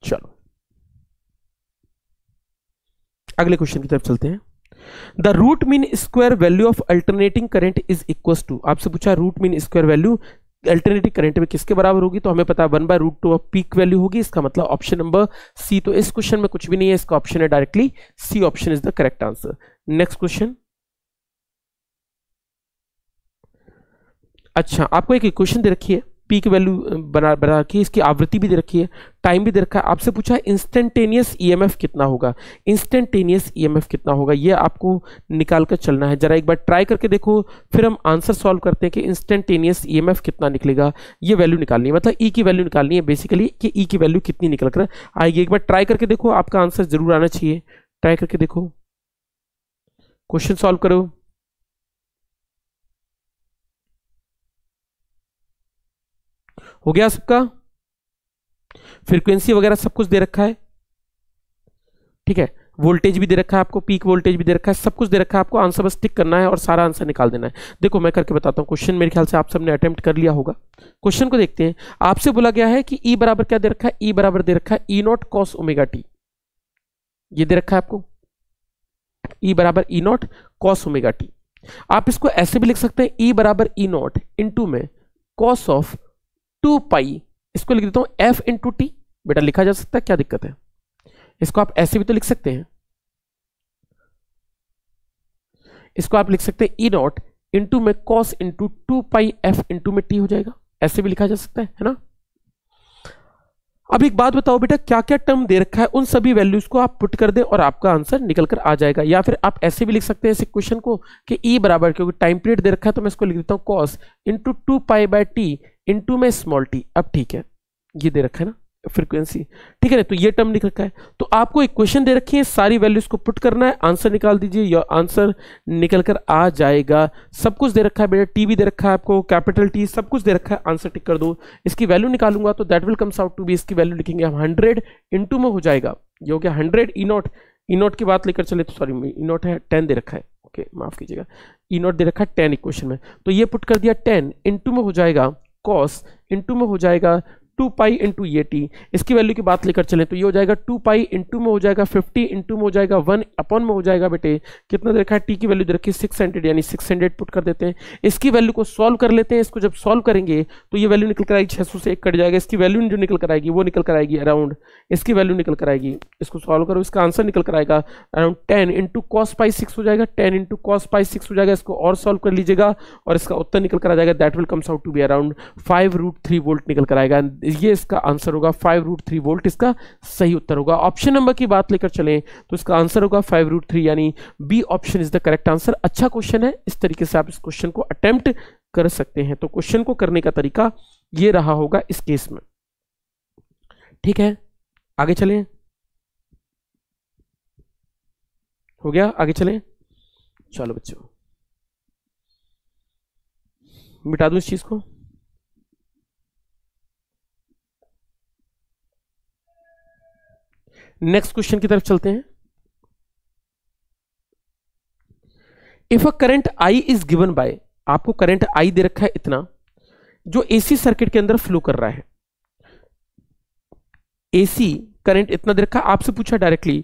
चलो अगले क्वेश्चन की तरफ चलते हैं the root mean square value of alternating current is equal to आपसे पूछा root mean square value alternative current में किसके बराबर होगी तो हमें पता है one by root two of peak value होगी इसका मतलब ऑप्शन नंबर सी तो इस क्वेश्चन में कुछ भी नहीं है इसका ऑप्शन है directly C option is the correct answer next question अच्छा आपको एक इक्वेशन दे रखी है पी की वैल्यू बना बना रखी है इसकी आवृत्ति भी दे रखी है टाइम भी दे रखा है आपसे पूछा है इंस्टेंटेनियस ईएमएफ e कितना होगा इंस्टेंटेनियस ईएमएफ e कितना होगा ये आपको निकाल कर चलना है ज़रा एक बार ट्राई करके देखो फिर हम आंसर सॉल्व करते हैं कि इंस्टेंटेनियस ईएमएफ e कितना निकलेगा ये वैल्यू निकालनी है मतलब ई की वैल्यू निकालनी है बेसिकली कि ई की वैल्यू कितनी निकल कर आएगी एक बार ट्राई करके देखो आपका आंसर ज़रूर आना चाहिए ट्राई करके देखो क्वेश्चन सॉल्व करो हो गया सबका फ्रीक्वेंसी वगैरह सब कुछ दे रखा है ठीक है वोल्टेज भी दे रखा है आपको पीक वोल्टेज भी दे रखा है सब कुछ दे रखा है आपको आंसर बस टिक करना है और सारा आंसर निकाल देना है देखो मैं करके बताता हूँ क्वेश्चन मेरे ख्याल से आप सबने अटेम्प्ट कर लिया होगा क्वेश्चन को देखते हैं आपसे बोला गया है कि ई e बराबर क्या दे रखा है ई e बराबर दे रखा है E e not cos omega T ये दे रखा है आपको ई बराबर E not cos omega T आप इसको ऐसे भी लिख सकते हैं ई बराबर ई नॉट इन में कॉस ऑफ टू पाई इसको लिख देता हूँ एफ इंटू टी बेटा लिखा जा सकता है क्या दिक्कत है इसको आप ऐसे भी तो लिख सकते हैं इसको आप लिख सकते हैं ई नॉट इंटू में cos into two pi F into में टी हो जाएगा ऐसे भी लिखा जा सकता है है ना अब एक बात बताओ बेटा क्या क्या टर्म दे रखा है उन सभी वैल्यूज को आप पुट कर दें और आपका आंसर निकल कर आ जाएगा या फिर आप ऐसे भी लिख सकते हैं इस क्वेश्चन को कि ई e बराबर क्योंकि टाइम पीरियड दे रखा है तो मैं इसको लिख देता हूँ cos into two pi by T into में स्मॉल टी अब ठीक है ये दे रखा है ना फ्रीक्वेंसी ठीक है ना तो ये टर्म लिख रखा है तो आपको इक्वेशन दे रखी है सारी वैल्यूज को पुट करना है आंसर निकाल दीजिए योर आंसर निकल कर आ जाएगा सब कुछ दे रखा है बेटा टी भी दे रखा है आपको कैपिटल टी सब कुछ दे रखा है आंसर टिक कर दो इसकी वैल्यू निकालूंगा तो that will comes out to be इसकी वैल्यू लिखेंगे हम हंड्रेड इंटू में हो जाएगा ये हो गया hundred E not E not की बात लेकर चले तो सॉरी ई नॉट है टेन दे रखा है ओके माफ कीजिएगा ई e नॉट दे रखा है टेन इक्वेशन में तो ये पुट कर दिया टेन इंटू में हो जाएगा कॉस इंटू में हो जाएगा टू पाई इंटू ये टी इसकी वैल्यू की बात लेकर चलें तो ये हो जाएगा टू पाई इंटू में हो जाएगा फिफ्टी इंटू में हो जाएगा वन अपॉन में हो जाएगा बेटे कितना देखा है टी की वैल्यू दे रखी है सिक्स हंड्रेड यानी सिक्स हंड्रेड पुट कर देते हैं इसकी वैल्यू को सॉल्व कर लेते हैं इसको जब सॉल्व करेंगे तो ये वैल्यू निकल कर आएगी सौ से एक कट जाएगा इसकी वैल्यू जो निकल कर आएगी वो निकल कर आएगी अराउंड इसकी वैल्यू निकल कर आएगी इसको सॉल्व करो इसका आंसर निकल कर आएगा around ten into cos pi six हो जाएगा ten into cos pi six हो जाएगा इसको और सॉल्व कर लीजिएगा और इसका उत्तर निकल कर आ जाएगा that will comes out to be around five root three volt निकल कर आएगा ये इसका आंसर होगा फाइव रूट थ्री वोल्ट इसका सही उत्तर होगा ऑप्शन नंबर की बात लेकर चलें तो इसका आंसर होगा फाइव रूट थ्री यानी B option is the correct answer अच्छा क्वेश्चन है इस तरीके से आप इस क्वेश्चन को अटेम्प्ट कर सकते हैं तो क्वेश्चन को करने का तरीका ये रहा होगा इस केस में ठीक है आगे चलें हो गया आगे चलें चलो बच्चों मिटा दूं इस चीज़ को नेक्स्ट क्वेश्चन की तरफ चलते हैं if a current I is given by आपको करंट आई दे रखा है इतना जो एसी सर्किट के अंदर फ्लो कर रहा है एसी करंट इतना दे रखा है आपसे पूछा डायरेक्टली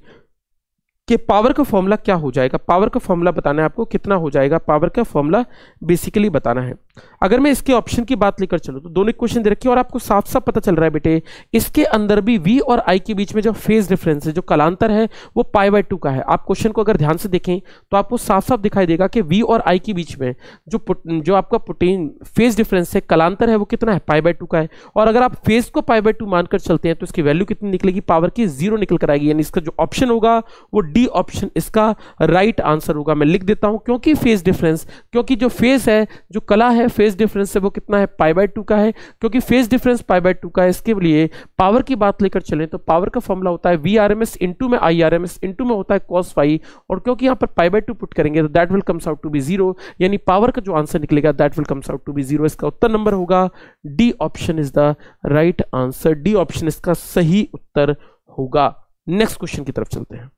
कि पावर का फॉर्मूला क्या हो जाएगा पावर का फॉर्मूला बताना है आपको कितना हो जाएगा पावर का फॉर्मूला बेसिकली बताना है अगर मैं इसके ऑप्शन की बात लेकर चलूँ तो दोनों क्वेश्चन दे रखे और आपको साफ साफ पता चल रहा है बेटे इसके अंदर भी वी और आई के बीच में जो फेज डिफरेंस है जो कलांतर है वो पाई बाय टू का है आप क्वेश्चन को अगर ध्यान से देखें तो आपको साफ साफ दिखाई देगा कि वी और आई के बीच में जो जो आपका प्रोटीन फेज डिफरेंस है कलांतर है वो कितना है पाई बाय टू का है और अगर आप फेज को पाई बाय टू मानकर चलते हैं तो इसकी वैल्यू कितनी निकलेगी पावर की जीरो निकल कर आएगी यानी इसका जो ऑप्शन होगा वो डी ऑप्शन इसका राइट आंसर होगा मैं लिख देता हूँ क्योंकि फेज डिफरेंस क्योंकि जो फेज है जो कला है फेज डिफरेंस है वो कितना है पाई बाय टू का है क्योंकि phase difference pi by two का है इसके लिए पावर की बात लेकर चले तो पावर का फॉर्मूला होता है V R M S into में I R M S into में होता है कॉस फाइव और क्योंकि यहाँ पर पाई बाय टू पुट करेंगे तो that will comes out to be zero यानी पावर का जो आंसर निकलेगा that will comes out to be zero इसका उत्तर नंबर होगा D option is the right answer D option इसका सही उत्तर होगा नेक्स्ट क्वेश्चन की तरफ चलते हैं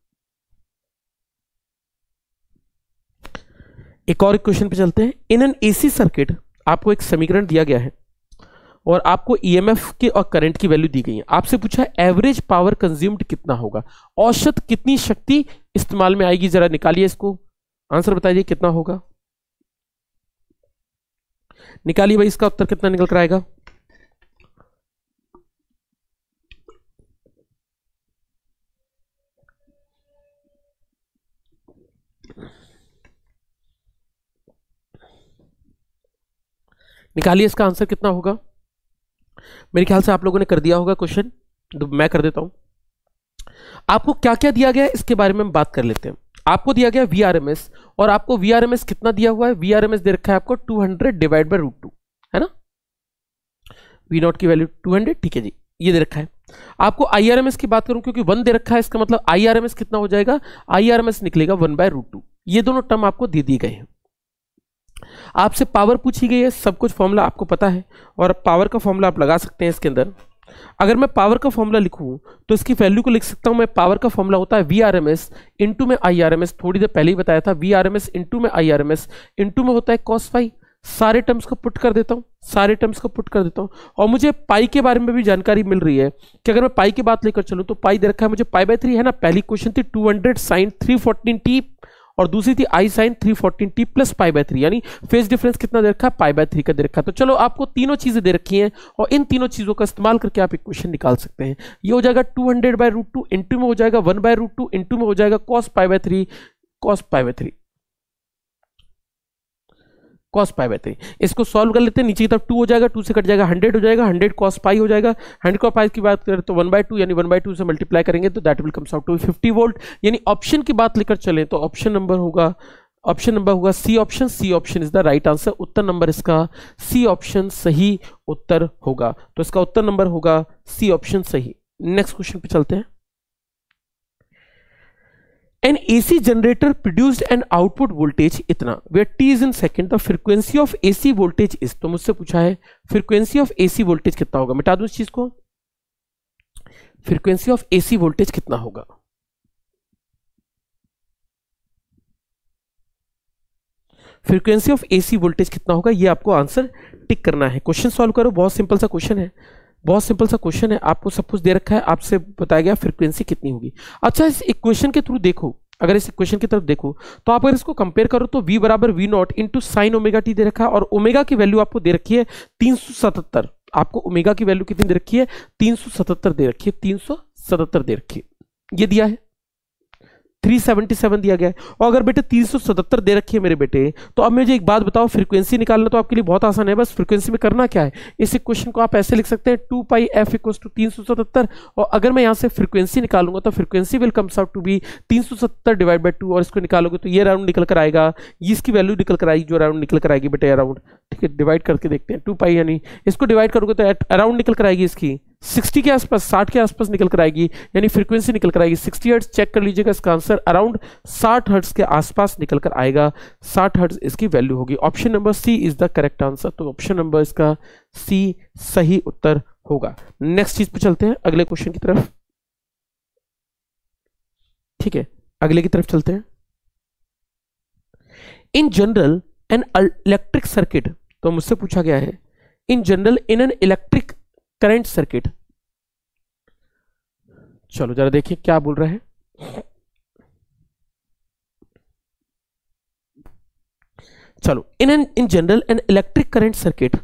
एक और क्वेश्चन पे चलते हैं इन एन एसी सर्किट आपको एक समीकरण दिया गया है और आपको ईएमएफ e के और करंट की वैल्यू दी गई है आपसे पूछा एवरेज पावर कंज्यूम्ड कितना होगा औसत कितनी शक्ति इस्तेमाल में आएगी जरा निकालिए इसको आंसर बताइए कितना होगा निकालिए भाई इसका उत्तर कितना निकल कर आएगा निकालिए इसका आंसर कितना होगा मेरे ख्याल से आप लोगों ने कर दिया होगा क्वेश्चन तो मैं कर देता हूं आपको क्या क्या दिया गया है इसके बारे में हम बात कर लेते हैं आपको दिया गया वी और आपको वी कितना दिया हुआ है वी दे रखा है आपको two hundred divide by root two है ना वी नॉट की वैल्यू टू हंड्रेड ठीक है जी ये दे रखा है आपको आई की बात करूं क्योंकि वन दे रखा है इसका मतलब आई कितना हो जाएगा आई निकलेगा वन बाय रूट टू ये दोनों टर्म आपको दे दिए गए हैं आपसे पावर पूछी गई है सब कुछ फॉर्मूला आपको पता है और पावर का फॉर्मूला आप लगा सकते हैं इसके अंदर अगर मैं पावर का फॉर्मूला लिखूं तो इसकी वैल्यू को लिख सकता हूं मैं पावर का फॉर्मूला होता है V R M S into में आई आर एम एस थोड़ी देर पहले ही बताया था V R M S into में I R M S into में होता है कॉस फाई सारे टर्म्स को पुट कर देता हूं सारे टर्म्स को पुट कर देता हूं और मुझे पाई के बारे में भी जानकारी मिल रही है कि अगर मैं पाई की बात लेकर चलूँ तो पाई दे रखा है मुझे पाई बाई थ्री है ना पहली क्वेश्चन थी two hundred sine three fourteen T और दूसरी थी I sine three fourteen T plus pi by three यानी फेस डिफरेंस कितना दे रखा है पाई बाय थ्री का दे रखा है तो चलो आपको तीनों चीज़ें दे रखी हैं और इन तीनों चीज़ों का इस्तेमाल करके आप इक्वेशन निकाल सकते हैं ये हो जाएगा two hundred by root two into में हो जाएगा one by root two into में हो जाएगा cos pi by three cos pi by three cos pi by three इसको सॉल्व कर लेते हैं नीचे की तरफ टू हो जाएगा टू से कट जाएगा हंड्रेड हो जाएगा हंड्रेड कॉस पाई हो जाएगा हंड्रेड कॉस पाई की बात करें तो वन बाई टू यानी वन बाई टू से मल्टीप्लाई करेंगे तो that will comes out two fifty volt यानी ऑप्शन की बात लेकर चलें तो ऑप्शन नंबर होगा ऑप्शन नंबर होगा C option C option is the right answer उत्तर नंबर इसका सी ऑप्शन सही उत्तर होगा तो इसका उत्तर नंबर होगा सी ऑप्शन सही नेक्स्ट क्वेश्चन पे चलते हैं an AC generator produce and output voltage इतना T is in second the frequency of AC voltage is तो मुझसे पूछा है फ्रिक्वेंसी ऑफ एसी वोल्टेज कितना होगा मिटा दू इस चीज को फ्रिक्वेंसी ऑफ एसी वोल्टेज कितना होगा फ्रीक्वेंसी ऑफ एसी वोल्टेज कितना होगा ये आपको आंसर टिक करना है क्वेश्चन सॉल्व करो बहुत सिंपल सा क्वेश्चन है बहुत सिंपल सा क्वेश्चन है आपको सब कुछ दे रखा है आपसे बताया गया फ्रिक्वेंसी कितनी होगी अच्छा इस इक्वेशन के थ्रू देखो अगर इस इक्वेशन की तरफ देखो तो आप अगर इसको कंपेयर करो तो वी बराबर V naught into sine omega T दे रखा है और ओमेगा की वैल्यू आपको दे रखी है तीन आपको ओमेगा की वैल्यू कितनी दे रखी है तीन दे रखी है तीन दे रखी है ये दिया है 377 दिया गया है और अगर बेटे 377 दे रखी है मेरे बेटे तो अब मुझे एक बात बताओ फ्रीक्वेंसी निकालना तो आपके लिए बहुत आसान है बस फ्रीक्वेंसी में करना क्या है इस क्वेश्चन को आप ऐसे लिख सकते हैं two pi F equal to तीन और अगर मैं यहाँ से फ्रीक्वेंसी निकालूंगा तो frequency will comes out to be तीन सौ सत्तर डिवाइड बाई टू और इसको निकालोगे तो ये राउंड निकल कर आएगा इसकी वैल्यू निकल कर आएगी जो राउंड निकल कर आएगी बेटे अराउंड ठीक है डिवाइड करके देखते हैं टू पाई यानी इसको डिवाइड करोगे तो अराउंड निकल कर आएगी इसकी 60 के आसपास 60 के आसपास निकल कर आएगी यानी फ्रीक्वेंसी निकल कर आएगी 60 हर्ट्स चेक कर लीजिएगा इसका आंसर अराउंड 60 हर्ट्स के आसपास निकल कर आएगा 60 हर्ट्स इसकी वैल्यू होगी option number C is the correct answer तो ऑप्शन नंबर इसका सी सही उत्तर होगा नेक्स्ट चीज पे चलते हैं अगले क्वेश्चन की तरफ ठीक है अगले की तरफ चलते हैं in general an electric circuit तो मुझसे पूछा गया है in general in an electric current circuit चलो जरा देखिए क्या बोल रहे हैं चलो in in general an electric current circuit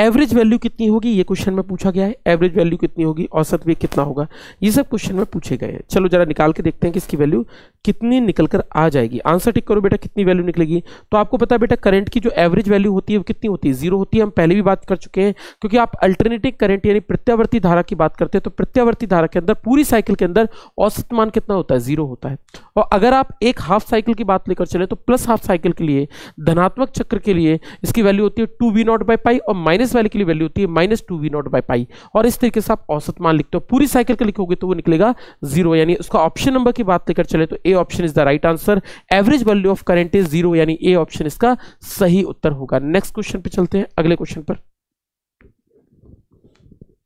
average value कितनी होगी ये क्वेश्चन में पूछा गया है एवरेज वैल्यू कितनी होगी औसत वेग कितना होगा ये सब क्वेश्चन में पूछे गए हैं चलो जरा निकाल के देखते हैं कि इसकी वैल्यू कितनी निकल कर आ जाएगी आंसर टिक करो बेटा कितनी वैल्यू निकलेगी तो आपको पता है बेटा करंट की जो एवरेज वैल्यू होती है वो कितनी होती है जीरो होती है हम पहले भी बात कर चुके हैं क्योंकि आप अल्टरनेटिव करंट यानी प्रत्यावर्ती धारा की बात करते हैं तो प्रत्यावर्ती धारा के अंदर पूरी साइकिल के अंदर औसत मान कितना होता है जीरो होता है और अगर आप एक हाफ साइकिल की बात लेकर चले तो प्लस हाफ साइकिल के लिए धनात्मक चक्र के लिए इसकी वैल्यू होती है two V naught by pi और माइनस माइनस वाले के लिए वैल्यू होती है minus two V naught by pi और इस तरीके से आप औसत मान लिखते हो पूरी साइकिल का लिखोगे तो वो निकलेगा जीरो यानी उसका ऑप्शन नंबर की बात लेकर चले तो A option is the right answer average value of current is zero यानी ए ऑप्शन इसका सही उत्तर होगा नेक्स्ट क्वेश्चन पे चलते हैं अगले क्वेश्चन पर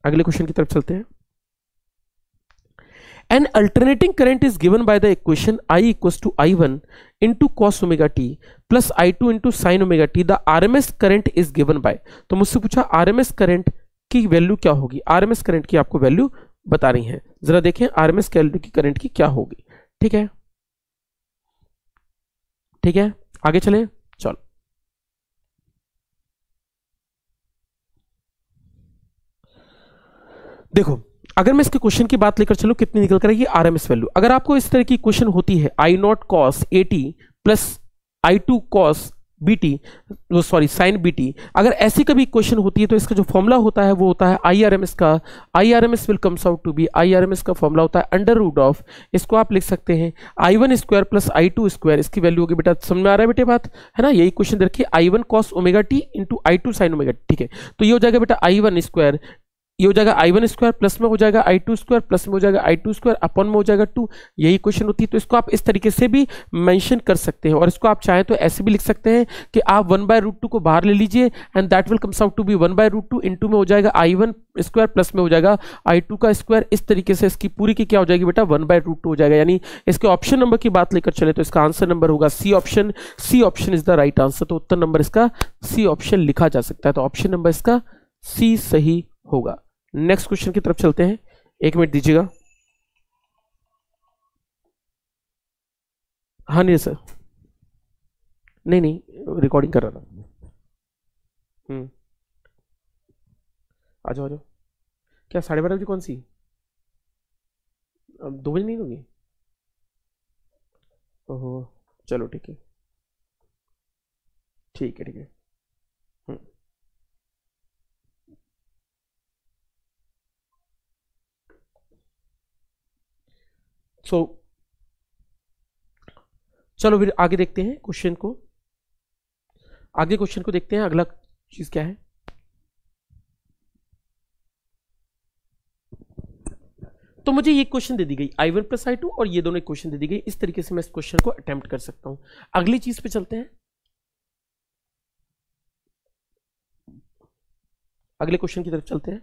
अगले क्वेश्चन की तरफ चलते हैं an alternating current is given by the equation I equals to I one into cos omega T plus I two into sine omega T the R M S current is given by तो मुझसे पूछा R M S current की value क्या होगी are M S current की आपको value बता रही है जरा देखें आर एम एस वैल्यू की करेंट की क्या होगी ठीक है ठीक है आगे चले चलो देखो अगर मैं इसके क्वेश्चन की बात लेकर चलूँ कितनी निकल कर आएगी आर एम वैल्यू अगर आपको इस तरह की क्वेश्चन होती है I naught cos A T plus I two cos B T sorry sine B T अगर ऐसी कभी क्वेश्चन होती है तो इसका जो फॉर्मूला होता है वो होता है आई आर एम एस का I R M S will comes out to be I R M S का फॉर्मूला होता है अंडर रूड ऑफ इसको आप लिख सकते हैं I one square plus I two square इसकी वैल्यू होगी बेटा समझ में आ रहा है बेटे बात है ना यही क्वेश्चन देखिए I one cos omega T into I two sine omega ठीक है तो ये हो जाएगा बेटा आई वन स्क्वायर ये हो जाएगा आई वन स्क्वायर प्लस में हो जाएगा आई टू स्क्वायर प्लस में हो जाएगा आई टू स्क्वायर अपन में हो जाएगा टू यही क्वेश्चन होती है तो इसको आप इस तरीके से भी मेंशन कर सकते हैं और इसको आप चाहें तो ऐसे भी लिख सकते हैं कि आप वन बाय रूट टू को बाहर ले लीजिए and that will comes out to be one by root two इन में हो जाएगा आई वन स्क्वायर प्लस में हो जाएगा आई टू का स्क्वायर इस तरीके से इसकी पूरी की क्या हो जाएगी बेटा वन बाय रूट टू हो जाएगा यानी इसके ऑप्शन नंबर की बात लेकर चले तो इसका आंसर नंबर होगा C option C option is the right answer तो उत्तर नंबर इसका सी ऑप्शन लिखा जा सकता है तो ऑप्शन नंबर इसका सी सही होगा नेक्स्ट क्वेश्चन की तरफ चलते हैं एक मिनट दीजिएगा हाँ नहीं सर नहीं नहीं रिकॉर्डिंग कर रहा था हम्म आ जाओ आ जाओ क्या साढ़े बारह बजे कौन सी अब दो बजे नहीं होगी ओहो चलो ठीक है ठीक है ठीक है सो so, चलो फिर आगे देखते हैं क्वेश्चन को आगे क्वेश्चन को देखते हैं अगला चीज क्या है तो मुझे ये क्वेश्चन दे दी गई I one plus I two और ये दोनों क्वेश्चन दे दी गई इस तरीके से मैं इस क्वेश्चन को अटेम्प्ट कर सकता हूं अगली चीज पे चलते हैं अगले क्वेश्चन की तरफ चलते हैं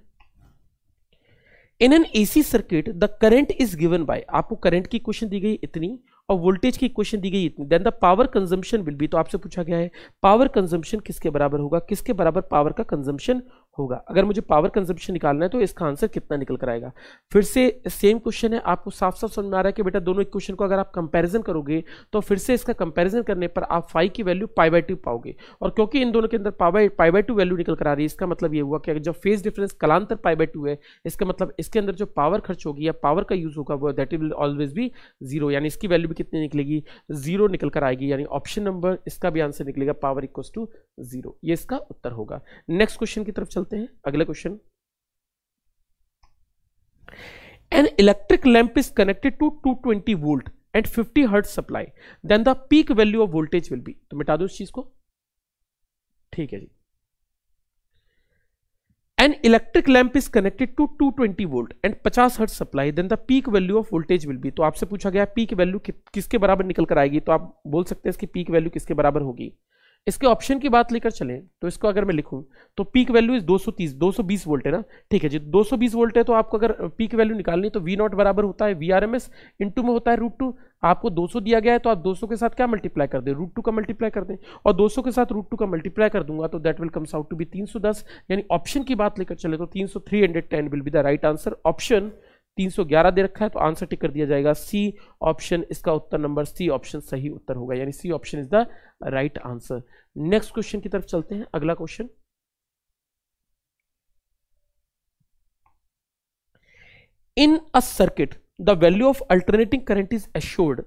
in an AC circuit the current is given by आपको करंट की क्वेश्चन दी गई इतनी और वोल्टेज की क्वेश्चन दी गई इतनी then the power consumption will be तो आपसे पूछा गया है पावर कंजम्पशन किसके बराबर होगा किसके बराबर पावर का कंजम्पशन होगा अगर मुझे पावर कंजम्पशन निकालना है तो इसका आंसर कितना निकल कर आएगा फिर से सेम क्वेश्चन है आपको साफ साफ समझ में आ रहा है कि बेटा दोनों क्वेश्चन को अगर आप कंपैरिजन करोगे तो फिर से इसका कंपैरिजन करने पर आप फाइव की वैल्यू पाई बाई टू पाओगे और क्योंकि इन दोनों के अंदर power pi by two value निकल कर आ रही है इसका मतलब ये हुआ कि जब फेस डिफरेंस कलांतर पाई बाई टू है इसका मतलब इसके अंदर जो पावर खर्च होगी या पावर का यूज़ होगा वो दैट विल ऑलवेज भी जीरो यानी इसकी वैल्यू भी कितनी निकलेगी जीरो निकल कर आएगी यानी ऑप्शन नंबर इसका भी आंसर निकलेगा पावर इक्व टू जीरो इसका उत्तर होगा नेक्स्ट क्वेश्चन की तरफ चलते चलते हैं अगले question an electric lamp is connected to 220 volt and fifty hertz supply then the peak value of voltage will be तो मिटा दो इस चीज को ठीक है जी an electric lamp is connected to 220 volt and पचास hertz supply then the peak value of voltage will be तो आपसे पूछा गया पीक वैल्यू कि, किसके बराबर निकल कर आएगी तो आप बोल सकते हैं इसकी पीक वैल्यू किसके बराबर होगी इसके ऑप्शन की बात लेकर चले तो इसको अगर मैं लिखूं तो पीक वैल्यू इज 230 220 वोल्ट है ना ठीक है जी 220 वोल्ट है तो आपको अगर पीक वैल्यू निकालनी तो वी नॉट बराबर होता है V R M S into में होता है रूट टू आपको 200 दिया गया है तो आप 200 के साथ क्या मल्टीप्लाई कर दें रूट टू का मल्टीप्लाई कर दें और 200 के साथ रूट टू का मल्टीप्लाई कर दूंगा तो that will comes out to be 310 यानी ऑप्शन की बात लेकर चले तो 300 310 will be the right answer option 311 दे रखा है तो आंसर टिक कर दिया जाएगा सी ऑप्शन इसका उत्तर नंबर सी ऑप्शन सही उत्तर होगा यानी C option is the right answer next question की तरफ चलते हैं अगला question in a circuit the value of alternating current is assured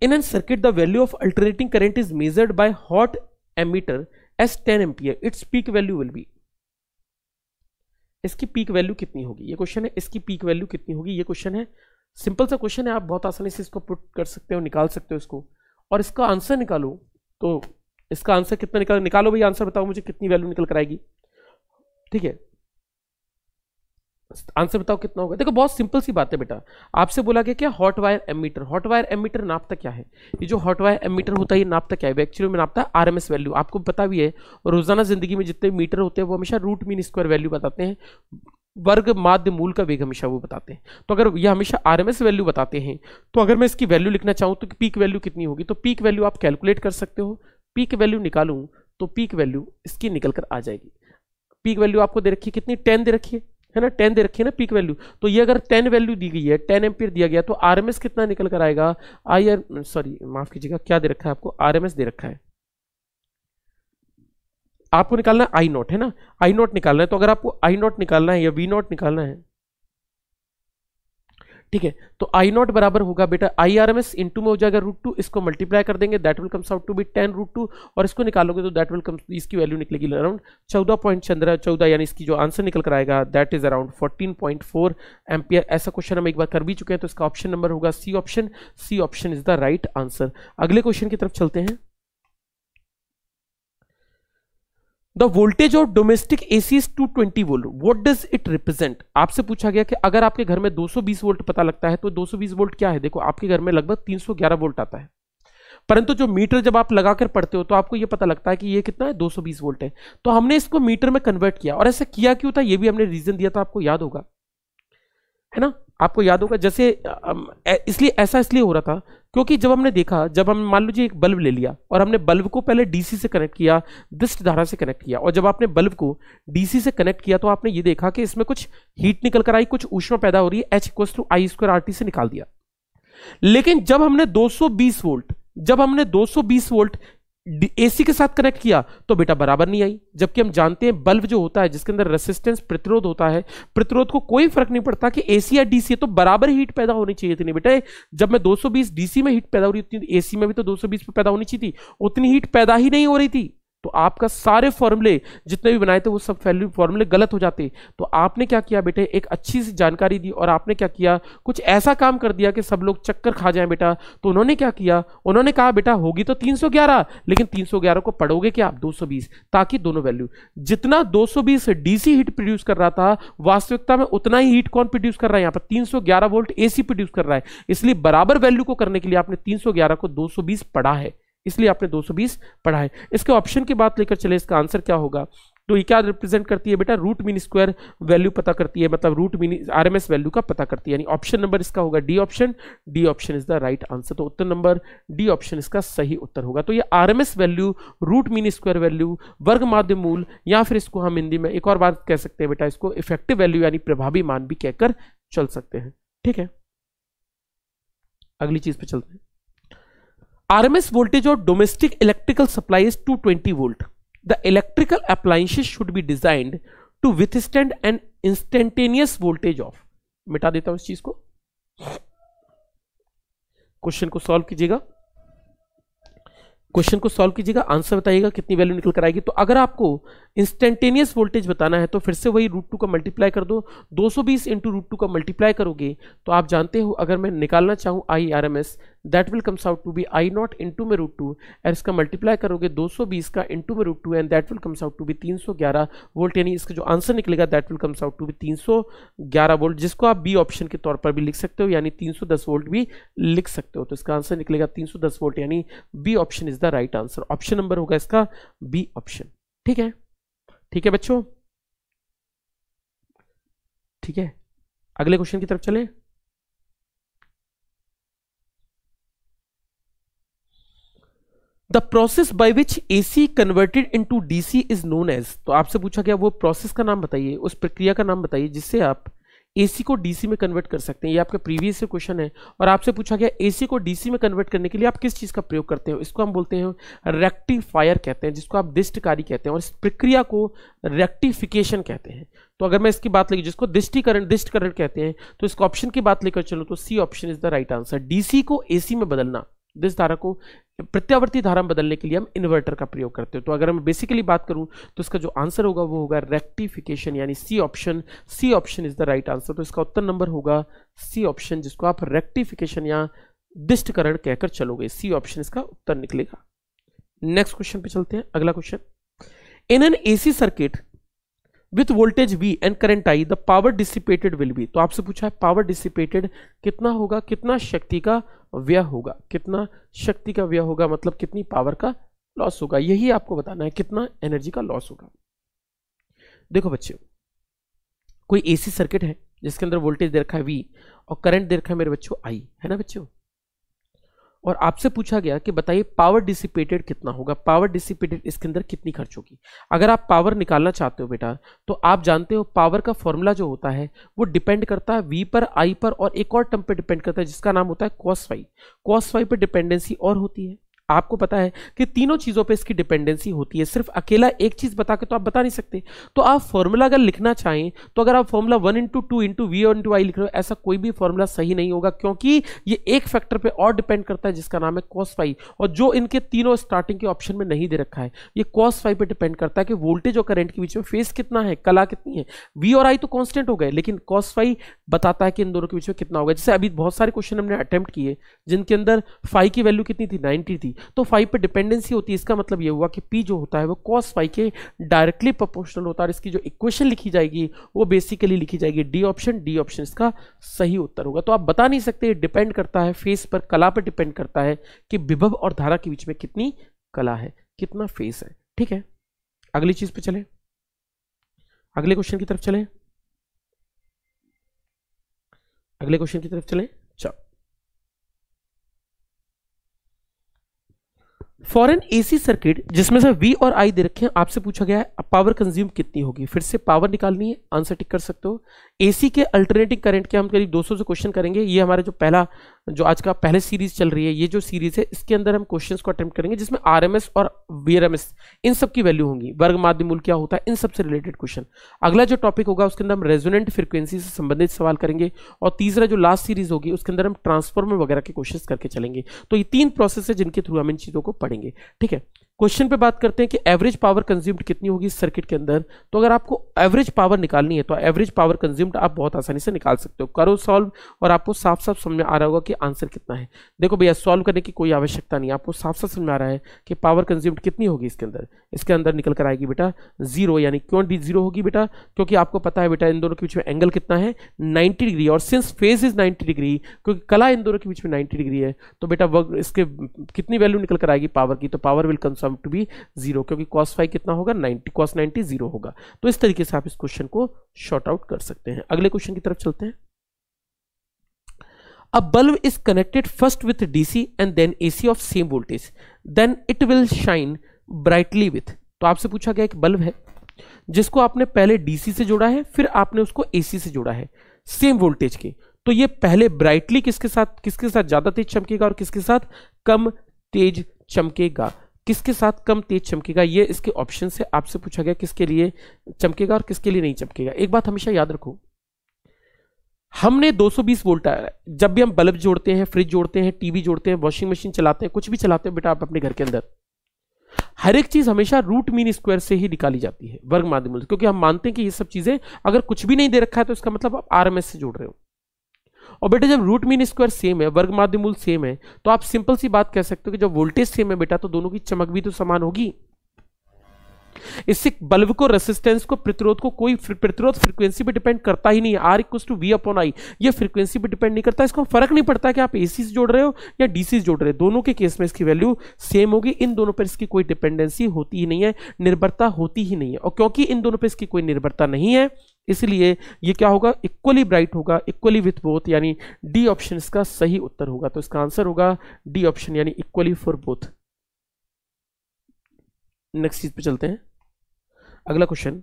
In a circuit, the value of alternating current is measured by hot ammeter as 10 ampere its peak value will be इसकी peak value कितनी होगी ये question है इसकी peak value कितनी होगी ये question है सिंपल सा क्वेश्चन है आप बहुत आसानी से इसको पुट कर सकते हो निकाल सकते हो इसको और इसका आंसर निकालो तो इसका आंसर कितना निकालो निकालो भाई आंसर बताओ मुझे कितनी वैल्यू निकल कराएगी ठीक है आंसर बताओ कितना होगा देखो बहुत सिंपल सी बात है बेटा आपसे बोला गया क्या hot wire ammeter hot wire ammeter नापता क्या है ये जो हॉट वायर एमीटर होता है ये नापता क्या है एक्चुअली में नापता है आर वैल्यू आपको पता भी है रोजाना जिंदगी में जितने मीटर होते हैं वो हमेशा रूट मीन स्क्वायर वैल्यू बताते हैं वर्ग माध्य मूल का वेग हमेशा वो बताते हैं तो अगर ये हमेशा आरएमएस वैल्यू बताते हैं तो अगर मैं इसकी वैल्यू लिखना चाहूँ तो पीक वैल्यू कितनी होगी तो पीक वैल्यू आप कैलकुलेट कर सकते हो पीक वैल्यू निकालूँ तो पीक वैल्यू इसकी निकल कर आ जाएगी पीक वैल्यू आपको दे रखी है कितनी टेन दे रखी है है ना टेन दे रखी है ना पीक वैल्यू तो ये अगर टेन वैल्यू दी गई है टेन एम्पियर दिया गया तो आरएमएस कितना निकल कर आएगा आई आर सॉरी माफ कीजिएगा क्या दे रखा है आपको आरएमएस दे रखा है आपको निकालना है आई नॉट है ना आई नॉट निकालना है तो अगर आपको आई नॉट निकालना है या वी नॉट निकालना है ठीक है तो आई नॉट बराबर होगा बेटा I R M S into में हो जाएगा रूट टू इसको मल्टीप्लाई कर देंगे that will comes out to be ten root two और इसको निकालोगे तो दैट विल कम्स इसकी वैल्यू निकलेगी अराउंड चौदह पॉइंट चंद्रह चौदह यानी इसकी जो आंसर निकल कर आएगा that is around fourteen point four ampere ऐसा क्वेश्चन हम एक बार कर भी चुके हैं तो इसका ऑप्शन नंबर होगा C option C option is the right answer अगले क्वेश्चन की तरफ चलते हैं the voltage of domestic AC is 220 volt what does it represent आपसे पूछा गया कि अगर आपके घर में 220 वोल्ट पता लगता है तो 220 वोल्ट क्या है देखो आपके घर में लगभग 311 वोल्ट आता है परंतु जो मीटर जब आप लगाकर पढ़ते हो तो आपको यह पता लगता है कि यह कितना है 220 वोल्ट है तो हमने इसको मीटर में कन्वर्ट किया और ऐसा किया क्यों था यह भी हमने रीजन दिया था आपको याद होगा है ना आपको याद होगा जैसे इसलिए ऐसा इसलिए हो रहा था क्योंकि जब हमने देखा जब हम मान लीजिए एक बल्ब ले लिया और हमने बल्ब को पहले डीसी से कनेक्ट किया दृष्ट धारा से कनेक्ट किया और जब आपने बल्ब को डीसी से कनेक्ट किया तो आपने ये देखा कि इसमें कुछ हीट निकल कर आई कुछ ऊष्मा पैदा हो रही है H equals to I square R T से निकाल दिया लेकिन जब हमने 220 वोल्ट जब हमने 220 वोल्ट एसी के साथ कनेक्ट किया तो बेटा बराबर नहीं आई जबकि हम जानते हैं बल्ब जो होता है जिसके अंदर रेसिस्टेंस प्रतिरोध होता है प्रतिरोध को कोई फर्क नहीं पड़ता कि एसी या डीसी तो बराबर हीट पैदा होनी चाहिए थी बेटा जब मैं 220 डीसी में हीट पैदा हो रही थी एसी में भी तो 220 पे पैदा होनी चाहिए थी उतनी हीट पैदा ही नहीं हो रही थी तो आपका सारे फॉर्मूले जितने भी बनाए थे वो सब वैल्यू फॉर्मूले गलत हो जाते तो आपने क्या किया बेटे एक अच्छी सी जानकारी दी और आपने क्या किया कुछ ऐसा काम कर दिया कि सब लोग चक्कर खा जाए बेटा तो उन्होंने क्या किया उन्होंने कहा बेटा होगी तो 311 लेकिन 311 को पढ़ोगे क्या आप 220 ताकि दोनों वैल्यू जितना दो डीसी हीट प्रोड्यूस कर रहा था वास्तविकता में उतना ही हीट कौन प्रोड्यूस कर रहा है यहाँ पर तीन वोल्ट ए प्रोड्यूस कर रहा है इसलिए बराबर वैल्यू को करने के लिए आपने तीन को दो पढ़ा है इसलिए आपने 220 पढ़ा है इसके ऑप्शन की बात लेकर चले इसका आंसर क्या होगा तो ये क्या रिप्रेजेंट करती है बेटा रूट मीन स्क्वायर वैल्यू पता करती है मतलब रूट मीन आरएमएस वैल्यू का पता करती है यानी ऑप्शन नंबर इसका होगा D option D option is the right answer तो उत्तर नंबर डी ऑप्शन इसका सही उत्तर होगा तो ये RMS value root mean square value वर्ग माध्य मूल या फिर इसको हम हिंदी में एक और बात कह सकते हैं बेटा इसको इफेक्टिव वैल्यू यानी प्रभावी मान भी कहकर चल सकते हैं ठीक है अगली चीज पर चलते हैं RMS voltage of domestic electrical supply is 220 volt. The electrical appliances should be designed to withstand an instantaneous voltage of मिटा देता हूं इस चीज को क्वेश्चन को सॉल्व कीजिएगा क्वेश्चन को सॉल्व कीजिएगा आंसर बताइएगा कितनी वैल्यू निकल कर आएगी तो अगर आपको इंस्टेंटेनियस वोल्टेज बताना है तो फिर से वही रूट टू का मल्टीप्लाई कर दो 220 सौ बीस इंटू रूट टू का मल्टीप्लाई करोगे तो आप जानते हो अगर मैं निकालना चाहूं I R M S that will comes out to be I not two में रूट टू एंड इसका मल्टीप्लाई करोगे 220 का इंटू में root two and that will comes out to be 311 volt यानी इसका जो आंसर निकलेगा that will comes out to be 311 volt जिसको आप बी ऑप्शन के तौर पर भी लिख सकते हो यानी 310 वोल्ट भी लिख सकते हो तो इसका आंसर निकलेगा 310 वोल्ट यानी B option is the right answer option number होगा इसका बी ऑप्शन ठीक है ठीक है बच्चों ठीक है अगले क्वेश्चन की तरफ चलें the process by which A C converted into D C is known as तो आपसे पूछा गया वो प्रोसेस का नाम बताइए उस प्रक्रिया का नाम बताइए जिससे आप ए सी को डी सी में कन्वर्ट कर सकते हैं ये आपका प्रीवियस क्वेश्चन है और आपसे पूछा गया ए सी को डी सी में कन्वर्ट करने के लिए आप किस चीज़ का प्रयोग करते हो इसको हम बोलते हैं रेक्टिफायर कहते हैं जिसको आप दिष्टकारी कहते हैं और इस प्रक्रिया को रेक्टिफिकेशन कहते हैं तो अगर मैं इसकी बात लेगी जिसको दिष्टिकरण दिष्टकरण कहते हैं तो इसको ऑप्शन की बात लेकर चलो तो C option is the right answer D C को ए सी में बदलना इस धारा को प्रत्यावर्ती धारा में बदलने के लिए हम इन्वर्टर का प्रयोग करते हैं तो अगर मैं बेसिकली बात करूं तो इसका जो आंसर होगा वो होगा रेक्टिफिकेशन यानी C option C option is the right answer तो इसका उत्तर नंबर होगा सी ऑप्शन जिसको आप रेक्टिफिकेशन या दिष्टकरण कहकर चलोगे सी ऑप्शन इसका उत्तर निकलेगा नेक्स्ट क्वेश्चन पे चलते हैं अगला question in an AC circuit with voltage V and current I the power dissipated will be तो आपसे पूछा है पावर डिसिपेटेड कितना होगा कितना शक्ति का व्यय होगा कितना शक्ति का व्यय होगा मतलब कितनी पावर का लॉस होगा यही आपको बताना है कितना एनर्जी का लॉस होगा देखो बच्चे कोई एसी सर्किट है जिसके अंदर वोल्टेज दे रखा है वी और करंट दे रखा है मेरे बच्चों आई है ना बच्चों और आपसे पूछा गया कि बताइए पावर डिसिपेटेड कितना होगा पावर डिसिपेटेड इसके अंदर कितनी खर्च होगी अगर आप पावर निकालना चाहते हो बेटा तो आप जानते हो पावर का फॉर्मूला जो होता है वो डिपेंड करता है वी पर आई पर और एक और टर्म पे डिपेंड करता है जिसका नाम होता है कॉस वाई कॉस वाई पर डिपेंडेंसी और होती है आपको पता है कि तीनों चीज़ों पे इसकी डिपेंडेंसी होती है सिर्फ अकेला एक चीज़ बता के तो आप बता नहीं सकते तो आप फॉर्मूला अगर लिखना चाहें तो अगर आप formula one into two into V और इंटू आई लिख रहे हो ऐसा कोई भी फॉर्मूला सही नहीं होगा क्योंकि ये एक फैक्टर पर और डिपेंड करता है जिसका नाम है कॉस फाइव और जो इनके तीनों स्टार्टिंग के ऑप्शन में नहीं दे रखा है ये कॉस फाइव पर डिपेंड करता है कि वोल्टेज और करेंट के बीच में फेस कितना है कला कितनी है वी और आई तो कॉन्स्टेंट हो गए लेकिन कॉस फाइव बताता है कि इन दोनों के बीच में कितना होगा जैसे अभी बहुत सारे क्वेश्चन हमने अटैम्प्ट किए जिनके अंदर फाइव की वैल्यू कितनी थी नाइन्टी थी तो फाइव पे डिपेंडेंसी होती है इसका मतलब ये हुआ कि पी जो होता है वो कॉस फाइव के डायरेक्टली प्रोपोर्शनल होता है और इसकी जो इक्वेशन लिखी जाएगी वो बेसिकली लिखी जाएगी डी ऑप्शन डी ऑप्शन इसका सही उत्तर होगा तो आप बता नहीं सकते डिपेंड करता है फेस पर कला पर डिपेंड करता है कि विभव और धारा के बीच में कितनी कला है कितना फेस है ठीक है अगली चीज पे चले अगले क्वेश्चन की तरफ चले अगले क्वेश्चन की तरफ चले फॉर एन एसी सर्किट जिसमें से वी और आई दे रखे हैं आपसे पूछा गया है पावर कंज्यूम कितनी होगी फिर से पावर निकालनी है आंसर टिक कर सकते हो एसी के अल्टरनेटिंग करंट के हम करीब 200 से क्वेश्चन करेंगे ये हमारा जो पहला जो आज का पहले सीरीज चल रही है ये जो सीरीज है इसके अंदर हम क्वेश्चंस को अटेम्प्ट करेंगे जिसमें आरएमएस और वीआरएमएस इन सब की वैल्यू होंगी वर्ग माध्यम मूल क्या होता है इन सब से रिलेटेड क्वेश्चन अगला जो टॉपिक होगा उसके अंदर हम रेजोनेंट फ्रिक्वेंसी से संबंधित सवाल करेंगे और तीसरा जो लास्ट सीरीज होगी उसके अंदर हम ट्रांसफॉर्मर वगैरह के क्वेश्चन करके चलेंगे तो ये तीन प्रोसेस है जिनके थ्रू हम इन चीज़ों को पढ़ेंगे ठीक है क्वेश्चन पे बात करते हैं कि एवरेज पावर कंज्यूम्ड कितनी होगी सर्किट के अंदर तो अगर आपको एवरेज पावर निकालनी है तो एवरेज पावर कंज्यूम्ड आप बहुत आसानी से निकाल सकते हो करो सॉल्व और आपको साफ साफ समझ में आ रहा होगा कि आंसर कितना है देखो भैया सॉल्व करने की कोई आवश्यकता नहीं आपको साफ साफ समझ में आ रहा है कि पावर कंज्यूम्ड कितनी होगी इसके अंदर इसके अंदर निकल कर आएगी बेटा जीरो यानी क्यों जीरो होगी बेटा क्योंकि आपको पता है बेटा इन दोनों के बीच में एंगल कितना है नाइन्टी डिग्री और since phase is ninety degree क्योंकि कला इन दोनों के बीच में नाइन्टी डिग्री है तो बेटा वर्क इसके कितनी वैल्यू निकल कर आएगी पावर की तो power will conserve sum to be zero क्योंकि कॉस फाइव कितना होगा नाइन्टी कॉस नाइन्टी जीरो होगा तो इस तरीके से आप इस क्वेश्चन को शॉर्ट आउट कर सकते हैं अगले क्वेश्चन की तरफ चलते हैं A bulb is connected first with DC and then AC of same voltage then it will shine brightly with तो आपसे पूछा गया एक बल्ब है जिसको आपने पहले डीसी से जोड़ा है फिर आपने उसको एसी से जोड़ा है सेम वोल्टेज के तो ये पहले ब्राइटली किसके साथ किसके साथ ज़्यादा तेज चमकेगा और किसके साथ कम तेज चमकेगा किसके साथ कम तेज चमकेगा ये इसके ऑप्शन से आपसे पूछा गया किसके लिए चमकेगा और किसके लिए नहीं चमकेगा एक बात हमेशा याद रखो हमने 220 वोल्ट जब भी हम बल्ब जोड़ते हैं फ्रिज जोड़ते हैं टीवी जोड़ते हैं वॉशिंग मशीन चलाते हैं कुछ भी चलाते हैं बेटा आप अपने घर के अंदर हर एक चीज हमेशा रूट मीन स्क्वायर से ही निकाली जाती है वर्ग माध्यम क्योंकि हम मानते हैं कि ये सब चीजें अगर कुछ भी नहीं दे रखा है तो इसका मतलब आप आरएमएस से जोड़ रहे हो और बेटा जब रूट मीन स्क्वायर सेम है वर्ग माध्यमूल सेम है तो आप सिंपल सी बात कह सकते हो कि जब वोल्टेज सेम है बेटा तो दोनों की चमक भी तो समान होगी इससे बल्ब को रेसिस्टेंस को प्रतिरोध को कोई प्रतिरोध फ्रीक्वेंसी पे डिपेंड करता ही नहीं R equal to V upon I ये फ्रीक्वेंसी पे डिपेंड नहीं करता इसको फर्क नहीं पड़ता कि आप एसी से जोड़ रहे हो या डीसी से जोड़ रहे हो दोनों के केस में इसकी वैल्यू सेम होगी इन दोनों पर इसकी कोई डिपेंडेंसी होती ही नहीं है निर्भरता होती ही नहीं है और क्योंकि इन दोनों पर इसकी कोई निर्भरता नहीं है इसलिए ये क्या होगा इक्वली ब्राइट होगा इक्वली विथ बोथ यानी डी ऑप्शन इसका सही उत्तर होगा तो इसका आंसर होगा डी ऑप्शन यानी इक्वली फॉर बोथ नेक्स्ट चीज पे चलते हैं अगला question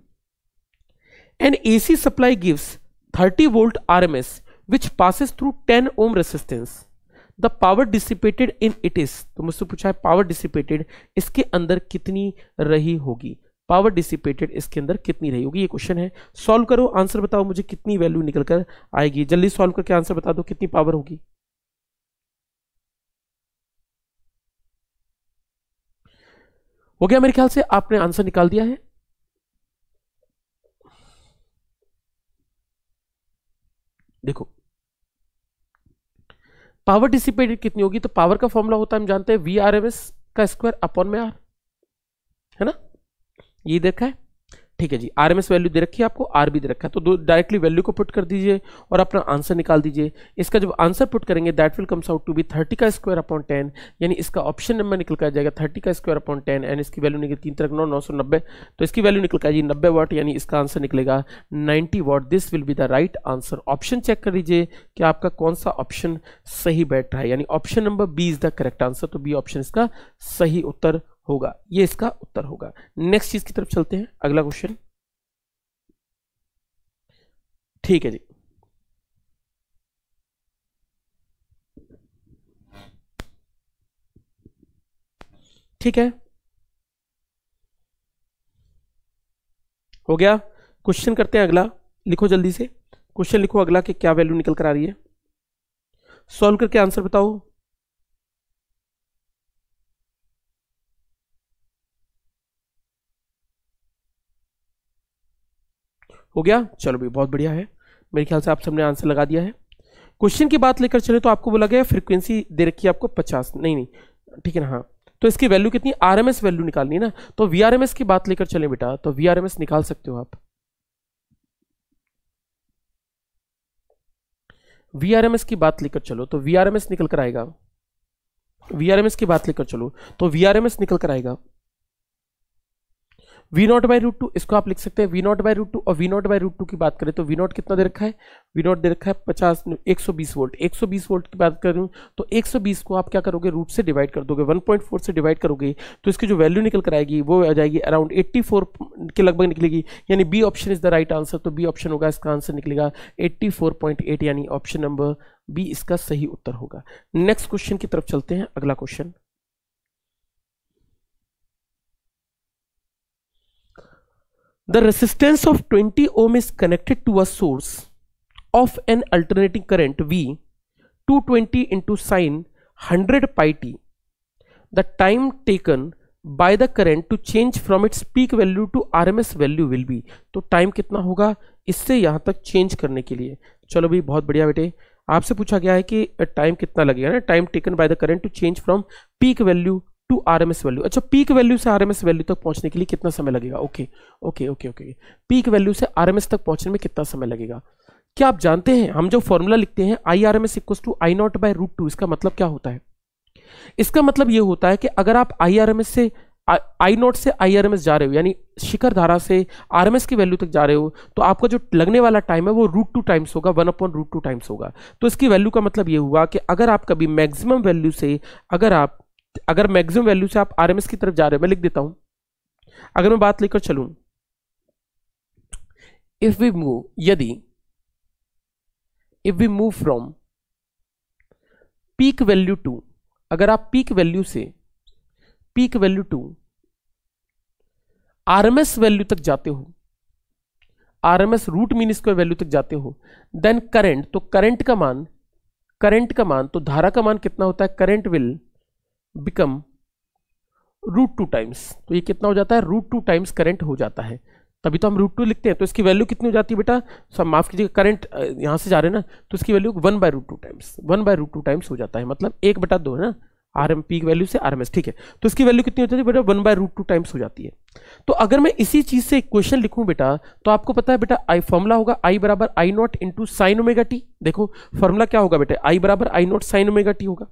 an AC supply gives 30 volt RMS which passes through 10 ohm resistance the power dissipated in it is तो मुझसे पूछा है पावर डिसिपेटेड इसके अंदर कितनी रही होगी पावर डिसिपेटेड इसके अंदर कितनी रही होगी ये क्वेश्चन है सॉल्व करो आंसर बताओ मुझे कितनी वैल्यू निकल कर आएगी जल्दी सॉल्व करके आंसर बता दो कितनी पावर होगी हो गया मेरे ख्याल से आपने आंसर निकाल दिया है देखो पावर डिसिपेटेड कितनी होगी तो पावर का फॉर्मूला होता है हम जानते हैं वी आर एम एस का स्क्वायर अपॉन में आर है ना ये देखा है ठीक है जी आर एम एस वैल्यू दे रखी है आपको आर भी दे रखा है तो दो डायरेक्टली वैल्यू को पुट कर दीजिए और अपना आंसर निकाल दीजिए इसका जब आंसर पुट करेंगे that will comes out to be thirty का स्क्वायर अपॉन टेन यानी इसका ऑप्शन नंबर निकल कर जाएगा थर्टी का स्क्वायर अपॉन टेन एंड इसकी वैल्यू निकल तीन तरह नौ नौ सौ नब्बे तो इसकी वैल्यू निकल कर नब्बे वॉट यानी इसका आंसर निकलेगा ninety watt this will be the right answer option check कर लीजिए कि आपका कौन सा ऑप्शन सही बैठ रहा है यानी option number B is the correct answer तो बी ऑप्शन इसका सही उत्तर होगा ये इसका उत्तर होगा नेक्स्ट चीज की तरफ चलते हैं अगला क्वेश्चन ठीक है जी ठीक है हो गया क्वेश्चन करते हैं अगला लिखो जल्दी से क्वेश्चन लिखो अगला कि क्या वैल्यू निकल कर आ रही है सॉल्व करके आंसर बताओ हो गया चलो भाई बहुत बढ़िया है मेरे ख्याल से आप सबने आंसर लगा दिया है क्वेश्चन की बात लेकर चले तो आपको बोला गया फ्रिक्वेंसी दे रखी है आपको पचास नहीं नहीं ठीक है ना हाँ तो इसकी वैल्यू कितनी आर एम एस वैल्यू निकालनी है ना तो वी आर एम एस की बात लेकर चले बेटा तो वी आर एम एस निकाल सकते हो आप वी आर एम एस की बात लेकर चलो तो वी आर एम एस निकल कर आएगा वी आर एम एस की बात लेकर चलो तो वी आर एम एस निकल कर आएगा V naught by root two इसको आप लिख सकते हैं V naught by root two और V naught by root two की बात करें तो वी नॉट कितना दे रखा है वी नॉट दे रखा है पचास एक सौ बीस वोल्ट एक सौ बीस वोल्ट की बात करूँ तो एक सौ बीस को आप क्या करोगे रूट से डिवाइड कर दोगे वन पॉइंट फोर से डिवाइड करोगे तो इसकी जो वैल्यू निकल कर आएगी वो आ जाएगी अराउंड एट्टी फोर के लगभग निकलेगी यानी B option is the right answer तो बी ऑप्शन होगा इसका आंसर निकलेगा एट्टी फोर पॉइंट एट यानी ऑप्शन नंबर बी इसका सही उत्तर होगा नेक्स्ट क्वेश्चन की तरफ चलते हैं अगला question the resistance of 20 ohm is connected to a source of an alternating current v 220 into sine 100 pi t the time taken by the current to change from its peak value to rms value will be तो time कितना होगा इससे यहाँ तक change करने के लिए चलो भाई बहुत बढ़िया बेटे आपसे पूछा गया है कि टाइम कितना लगेगा ना time taken by the current to change from peak value to R value अच्छा पीक वैल्यू से आर वैल्यू तक पहुंचने के लिए कितना समय लगेगा okay okay okay okay peak value से आर तक पहुंचने में कितना समय लगेगा क्या आप जानते हैं हम जो फॉर्मूला लिखते हैं I R M S equal to I naught by root two इसका मतलब क्या होता है इसका मतलब ये होता है कि अगर आप आई आर एम एस से आई नॉट से आई आर एम एस जा रहे हो यानी शिखर धारा से आर एम एस की वैल्यू तक जा रहे हो तो आपका जो लगने वाला टाइम है वो रूट टू टाइम्स होगा one upon root two times होगा तो इसकी वैल्यू का मतलब ये हुआ कि अगर आप कभी मैक्सिमम वैल्यू से अगर आप अगर मैक्सिमम वैल्यू से आप आरएमएस की तरफ जा रहे हो मैं लिख देता हूं अगर मैं बात लेकर चलू इफ वी मूव यदि if we move from peak value to अगर आप पीक वैल्यू से peak value to RMS value तक जाते हो RMS root mean square value तक जाते हो देन करंट तो करंट का मान करंट का मान तो धारा का मान कितना होता है current will become root two times तो ये कितना हो जाता है रूट टू टाइम्स करंट हो जाता है तभी तो हम रूट टू लिखते हैं तो इसकी वैल्यू कितनी हो जाती है बेटा सब माफ़ कीजिएगा करंट यहाँ से जा रहे हैं ना तो इसकी value one by root two times one by root two times हो जाता है मतलब एक बटा दो है ना आर एम पी की वैल्यू से आर एम एस ठीक है तो इसकी वैल्यू कितनी हो जाती है बेटा one by root two times हो जाती है तो अगर मैं इसी चीज़ से क्वेश्चन लिखूँ बेटा तो आपको पता है बेटा आई फॉर्मूला होगा आई बराबर I naught into sine omega T देखो फॉर्मूला क्या होगा बेटा आई बराबर I naught sine omega T होगा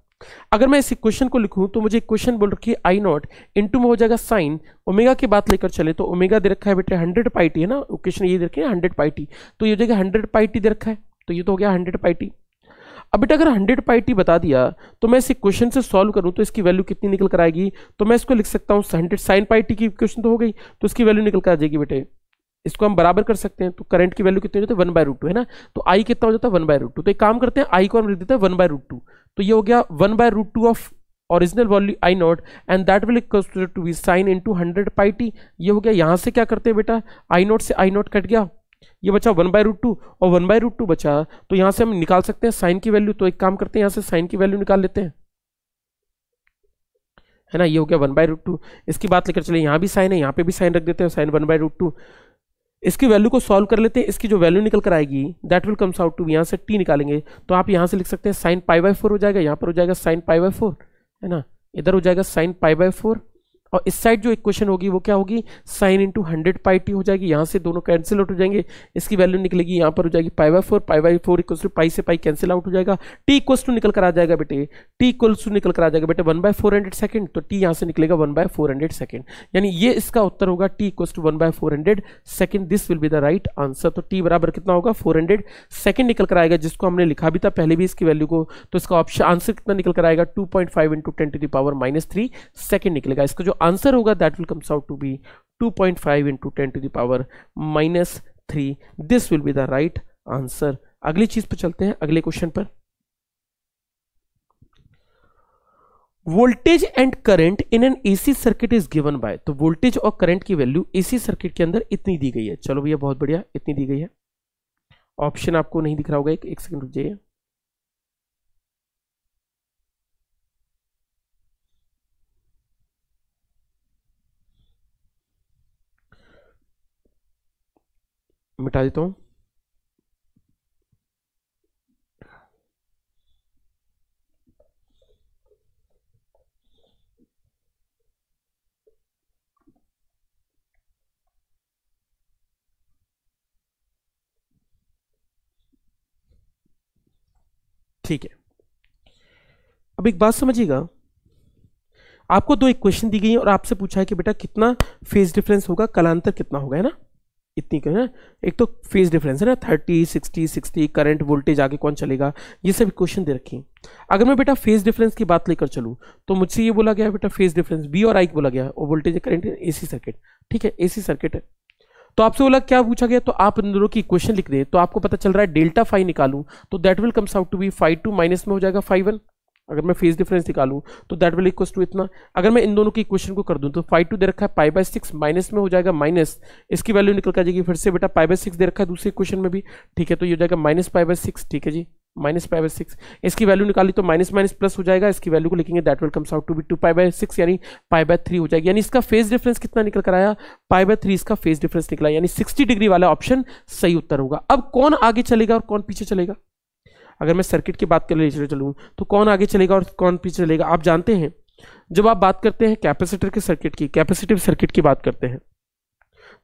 अगर मैं इस इक्वेशन को लिखूं तो मुझे इक्वेशन बोल रखी है आई नॉट इंटू में हो जाएगा साइन ओमेगा की बात लेकर चले तो ओमेगा दे रखा है बेटे हंड्रेड पाइटी है ना इक्वेशन ये दे रखी है हंड्रेड पाइटी तो ये हो जाएगा हंड्रेड पाइटी दे रखा है तो ये तो हो गया हंड्रेड पाइटी अब बेटा अगर हंड्रेड पाइटी बता दिया तो मैं इस इक्वेशन से सॉल्व करूँ तो इसकी वैल्यू कितनी निकल कर आएगी तो मैं इसको लिख सकता हूँ हंड्रेड साइन पाइटी की इक्वेशन तो हो गई तो इसकी वैल्यू निकल कर आ जाएगी बेटे इसको हम बराबर कर सकते हैं तो करंट की वैल्यू कितनी हो जाती है वन बाय रूट टू है ना तो आई कितना हो जाता है वन बाय रूट टू तो एक काम करते हैं आई को हम लिख देते हैं वन बाय रूट टू तो ये हो गया one by root two of original value I naught and that will to be sine in two hundred pi T ये हो गया यहाँ से क्या करते हैं बेटा आई नॉट से आई नॉट कट गया ये बचा वन बाय रूट टू और वन बाय रूट टू बचा तो यहाँ से हम निकाल सकते हैं साइन की वैल्यू तो एक काम करते हैं यहाँ से साइन की वैल्यू निकाल लेते हैं है ना ये हो गया वन बाय रूट टू इसकी बात लेकर चले यहाँ भी साइन है यहाँ पे भी साइन रख देते हैं sine one by root two इसकी वैल्यू को सॉल्व कर लेते हैं इसकी जो वैल्यू निकल कर आएगी that will comes out to यहाँ से टी निकालेंगे तो आप यहाँ से लिख सकते हैं साइन पाई बाई फोर हो जाएगा यहाँ पर हो जाएगा साइन पाई बाई फोर है ना इधर हो जाएगा साइन पाई बाई फोर और इस साइड जो इक्वेशन होगी वो क्या होगी sine into hundred pi T हो जाएगी यहाँ से दोनों कैंसिल आउट हो जाएंगे इसकी वैल्यू निकलेगी यहाँ पर हो जाएगी pi by four pi by four equals to pi से पाई कैंसिल आउट हो जाएगा टी इक्वल्स टू निकल कर आ जाएगा बेटे टी इक्वल्स टू निकल कर आ जाएगा बेटे one by four hundred second तो टी यहाँ से निकलेगा one by four hundred second यानी ये इसका उत्तर होगा T equals to one by four hundred second this will be the right answer तो टी बराबर कितना होगा फोर हंड्रेड सेकेंड निकल कर आएगा जिसको हमने लिखा भी था पहले भी इसकी वैल्यू को तो इसका ऑप्शन आंसर कितना निकल कर आएगा two point five into ten to power minus three second निकलेगा इसका जो आंसर होगा that will comes out to be 2.5 point five into ten to the power minus three this will be the right answer अगली चीज पर चलते हैं अगले क्वेश्चन पर voltage and current in an AC circuit is given by तो voltage और current की वैल्यू एसी सर्किट के अंदर इतनी दी गई है चलो भैया बहुत बढ़िया इतनी दी गई है ऑप्शन आपको नहीं दिख रहा होगा एक, एक सेकंड रुक जाइए मिटा देता हूँ ठीक है अब एक बात समझिएगा आपको दो इक्वेशन दी गई है और आपसे पूछा है कि बेटा कितना फेज डिफरेंस होगा कलांतर कितना होगा है ना इतनी तो है ना एक तो फेज डिफरेंस है ना thirty sixty sixty current voltage आगे कौन चलेगा ये सब क्वेश्चन दे रखी अगर मैं बेटा फेज डिफरेंस की बात लेकर चलूँ तो मुझसे ये बोला गया बेटा फेज डिफरेंस बी और आई बोला गया और voltage current A C circuit ठीक है ए सी सर्किट है तो आपसे बोला क्या पूछा गया तो आप इन दोनों की इक्वेशन लिख दें तो आपको पता चल रहा है डेल्टा फाइव निकालू तो that will comes out to be phi two minus में हो जाएगा फाइव वन अगर मैं फेस डिफरेंस निकालूँ तो दैट विल इक्वल टू इतना अगर मैं इन दोनों की इक्वेशन को कर दूँ तो फाइव टू दे रखा है पाई बाय सिक्स माइनस में हो जाएगा माइनस इसकी वैल्यू निकल कर जाएगी फिर से बेटा पाई बाय सिक्स दे रखा है दूसरी इक्वेशन में भी ठीक है तो ये हो जाएगा माइनस पाई बाय सिक्स ठीक है जी माइनस पाई बाय सिक्स इसकी वैल्यू निकाली तो माइनस माइनस प्लस हो जाएगा इसकी वैल्यू को लिखेंगे that will comes out to be two pi by six यानी पाई बाय थ्री हो जाएगी यानी इसका फेस डिफरेंस कितना निकल कर आया पाई बाय थ्री इसका फेस डिफरेंस निकला यानी सिक्सटी डिग्री वाला ऑप्शन सही उत्तर होगा अब कौन आगे चलेगा और कौन पीछे चलेगा अगर मैं सर्किट की बात कर लेकर चलूँ तो कौन आगे चलेगा और कौन पीछे चलेगा आप जानते हैं जब आप बात करते हैं कैपेसिटर के सर्किट की कैपेसिटिव सर्किट की बात करते हैं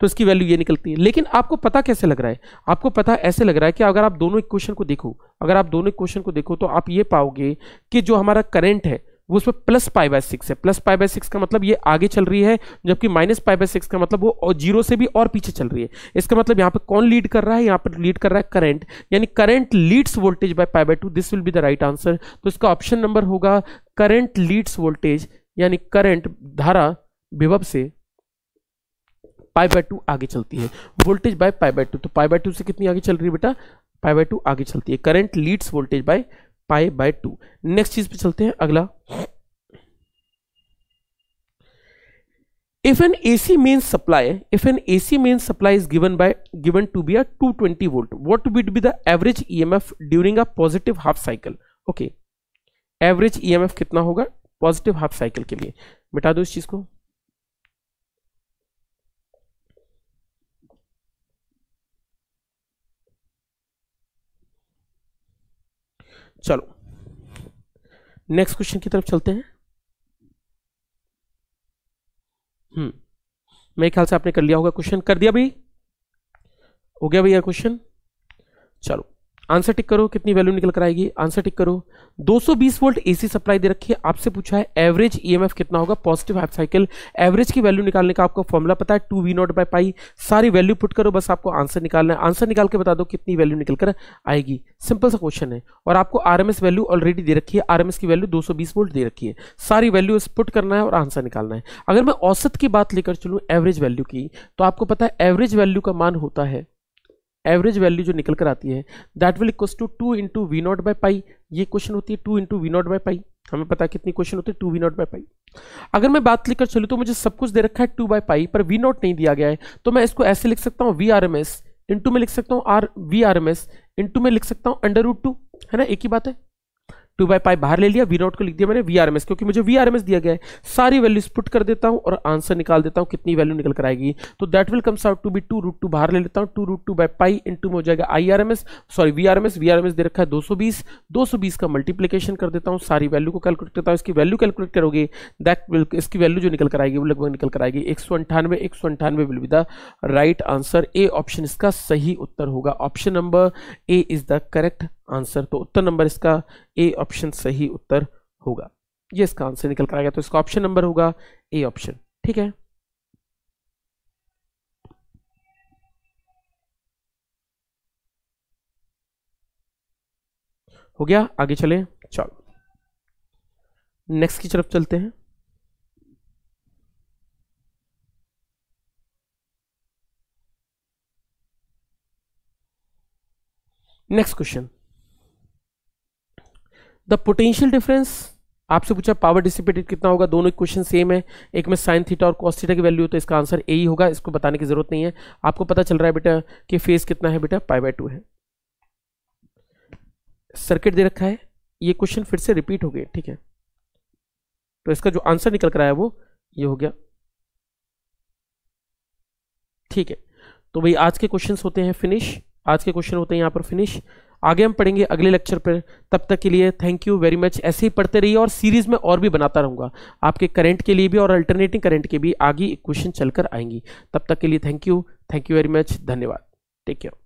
तो इसकी वैल्यू ये निकलती है लेकिन आपको पता कैसे लग रहा है आपको पता ऐसे लग रहा है कि अगर आप दोनों इक्वेशन को देखो अगर आप दोनों इक्वेशन को देखो तो आप ये पाओगे कि जो हमारा करंट है वो उसमें प्लस पाई बाय सिक्स है प्लस पाई बाय सिक्स का मतलब ये आगे चल रही है जबकि माइनस पाई बाय सिक्स का मतलब वो जीरो से भी और पीछे चल रही है इसका मतलब यहाँ पे कौन लीड कर रहा है यहाँ पर लीड कर रहा है करंट यानी current leads voltage by pi by two this will be the right answer तो इसका ऑप्शन नंबर होगा करंट लीड्स वोल्टेज यानी करंट धारा विभव से पाई बाय टू आगे चलती है voltage by pi by two तो पाई बाय टू से कितनी आगे चल रही है बेटा पाई बाय टू आगे चलती है current leads voltage by pi by two next चीज पे चलते हैं अगला if an AC main supply if an AC main supply is given by given to be a 220 volt what would be the average EMF during a positive half cycle okay average EMF कितना होगा positive half cycle के लिए मिटा दो इस चीज को चलो नेक्स्ट क्वेश्चन की तरफ चलते हैं हम्म मेरे ख्याल से आपने कर लिया होगा क्वेश्चन कर दिया भाई हो गया भैया क्वेश्चन चलो आंसर टिक करो कितनी वैल्यू निकल कर आएगी आंसर टिक करो 220 वोल्ट एसी सप्लाई दे रखी है आपसे पूछा है एवरेज ईएमएफ e कितना होगा पॉजिटिव हाफ साइकिल एवरेज की वैल्यू निकालने का आपको फॉर्मूला पता है two V naught by pi सारी वैल्यू पुट करो बस आपको आंसर निकालना है आंसर निकाल के बता दो कितनी वैल्यू निकल कर आएगी सिंपल सा क्वेश्चन है और आपको आर वैल्यू ऑलरेडी दे रखी है आर की वैल्यू दो वोल्ट दे रखी है सारी वैल्यू पुट करना है और आंसर निकालना है अगर मैं औसत की बात लेकर चलूँ एवरेज वैल्यू की तो आपको पता है एवरेज वैल्यू का मान होता है एवरेज वैल्यू जो निकल कर आती है that will equals to two into V naught by pi ये क्वेश्चन होती है two into V naught by pi हमें पता है कितनी क्वेश्चन होती है two V naught by pi अगर मैं बात लिखकर चलूँ तो मुझे सब कुछ दे रखा है टू बाई पाई पर वी नॉट नहीं दिया गया है तो मैं इसको ऐसे लिख सकता हूँ V R M S into में लिख सकता हूँ R V R M S into में लिख सकता हूँ अंडर रूट टू है ना एक ही बात है टू बाई पाई बाहर ले लिया वी नॉट को लिख दिया मैंने वी आर एम एस क्योंकि मुझे वी आर एम एस दिया गया है सारी वैल्यूज पुट कर देता हूँ और आंसर निकाल देता हूँ कितनी वैल्यू निकल कर आएगी तो that will comes out to be two root two बाहर ले लेता हूँ two root two by pi in two में हो जाएगा I R M S sorry V R M S V R M S दे रखा है दो सौ बीस दो सौ बीस का मल्टीप्लीकेशन कर देता हूँ सारी वैल्यू को कैलकुलेट करता हूँ इसकी वैल्यू कैलकुलेट करोगे दैट विल इसकी वैल्यू जो निकल कर आएगी वो लगभग निकल कर आएगी एक सौ अंठानवे एक सौ अंठानवे will be the right answer A option इसका सही उत्तर होगा option number A is the correct answer तो उत्तर नंबर इसका ए ऑप्शन सही उत्तर होगा ये इसका आंसर निकल कर गया तो इसका ऑप्शन नंबर होगा ए ऑप्शन ठीक है हो गया आगे चले चलो नेक्स्ट की तरफ चलते हैं next question the potential difference आपसे पूछा पावर डिसिपेटेड कितना होगा दोनों क्वेश्चन सेम है एक में साइन थीटा और कॉस थीटा की वैल्यू तो इसका आंसर ए ही होगा इसको बताने की जरूरत नहीं है आपको पता चल रहा है बेटा कि फेस कितना है बेटा पाई बाय टू है सर्किट दे रखा है ये क्वेश्चन फिर से रिपीट हो गए ठीक है तो इसका जो आंसर निकल कर आया वो ये हो गया ठीक है तो भाई आज के क्वेश्चन होते हैं फिनिश आज के क्वेश्चन होते हैं यहाँ पर फिनिश आगे हम पढ़ेंगे अगले लेक्चर पर तब तक के लिए थैंक यू वेरी मच ऐसे ही पढ़ते रहिए और सीरीज़ में और भी बनाता रहूँगा आपके करंट के लिए भी और अल्टरनेटिंग करंट के भी आगे क्वेश्चन चलकर आएंगी तब तक के लिए thank you thank you very much धन्यवाद टेक केयर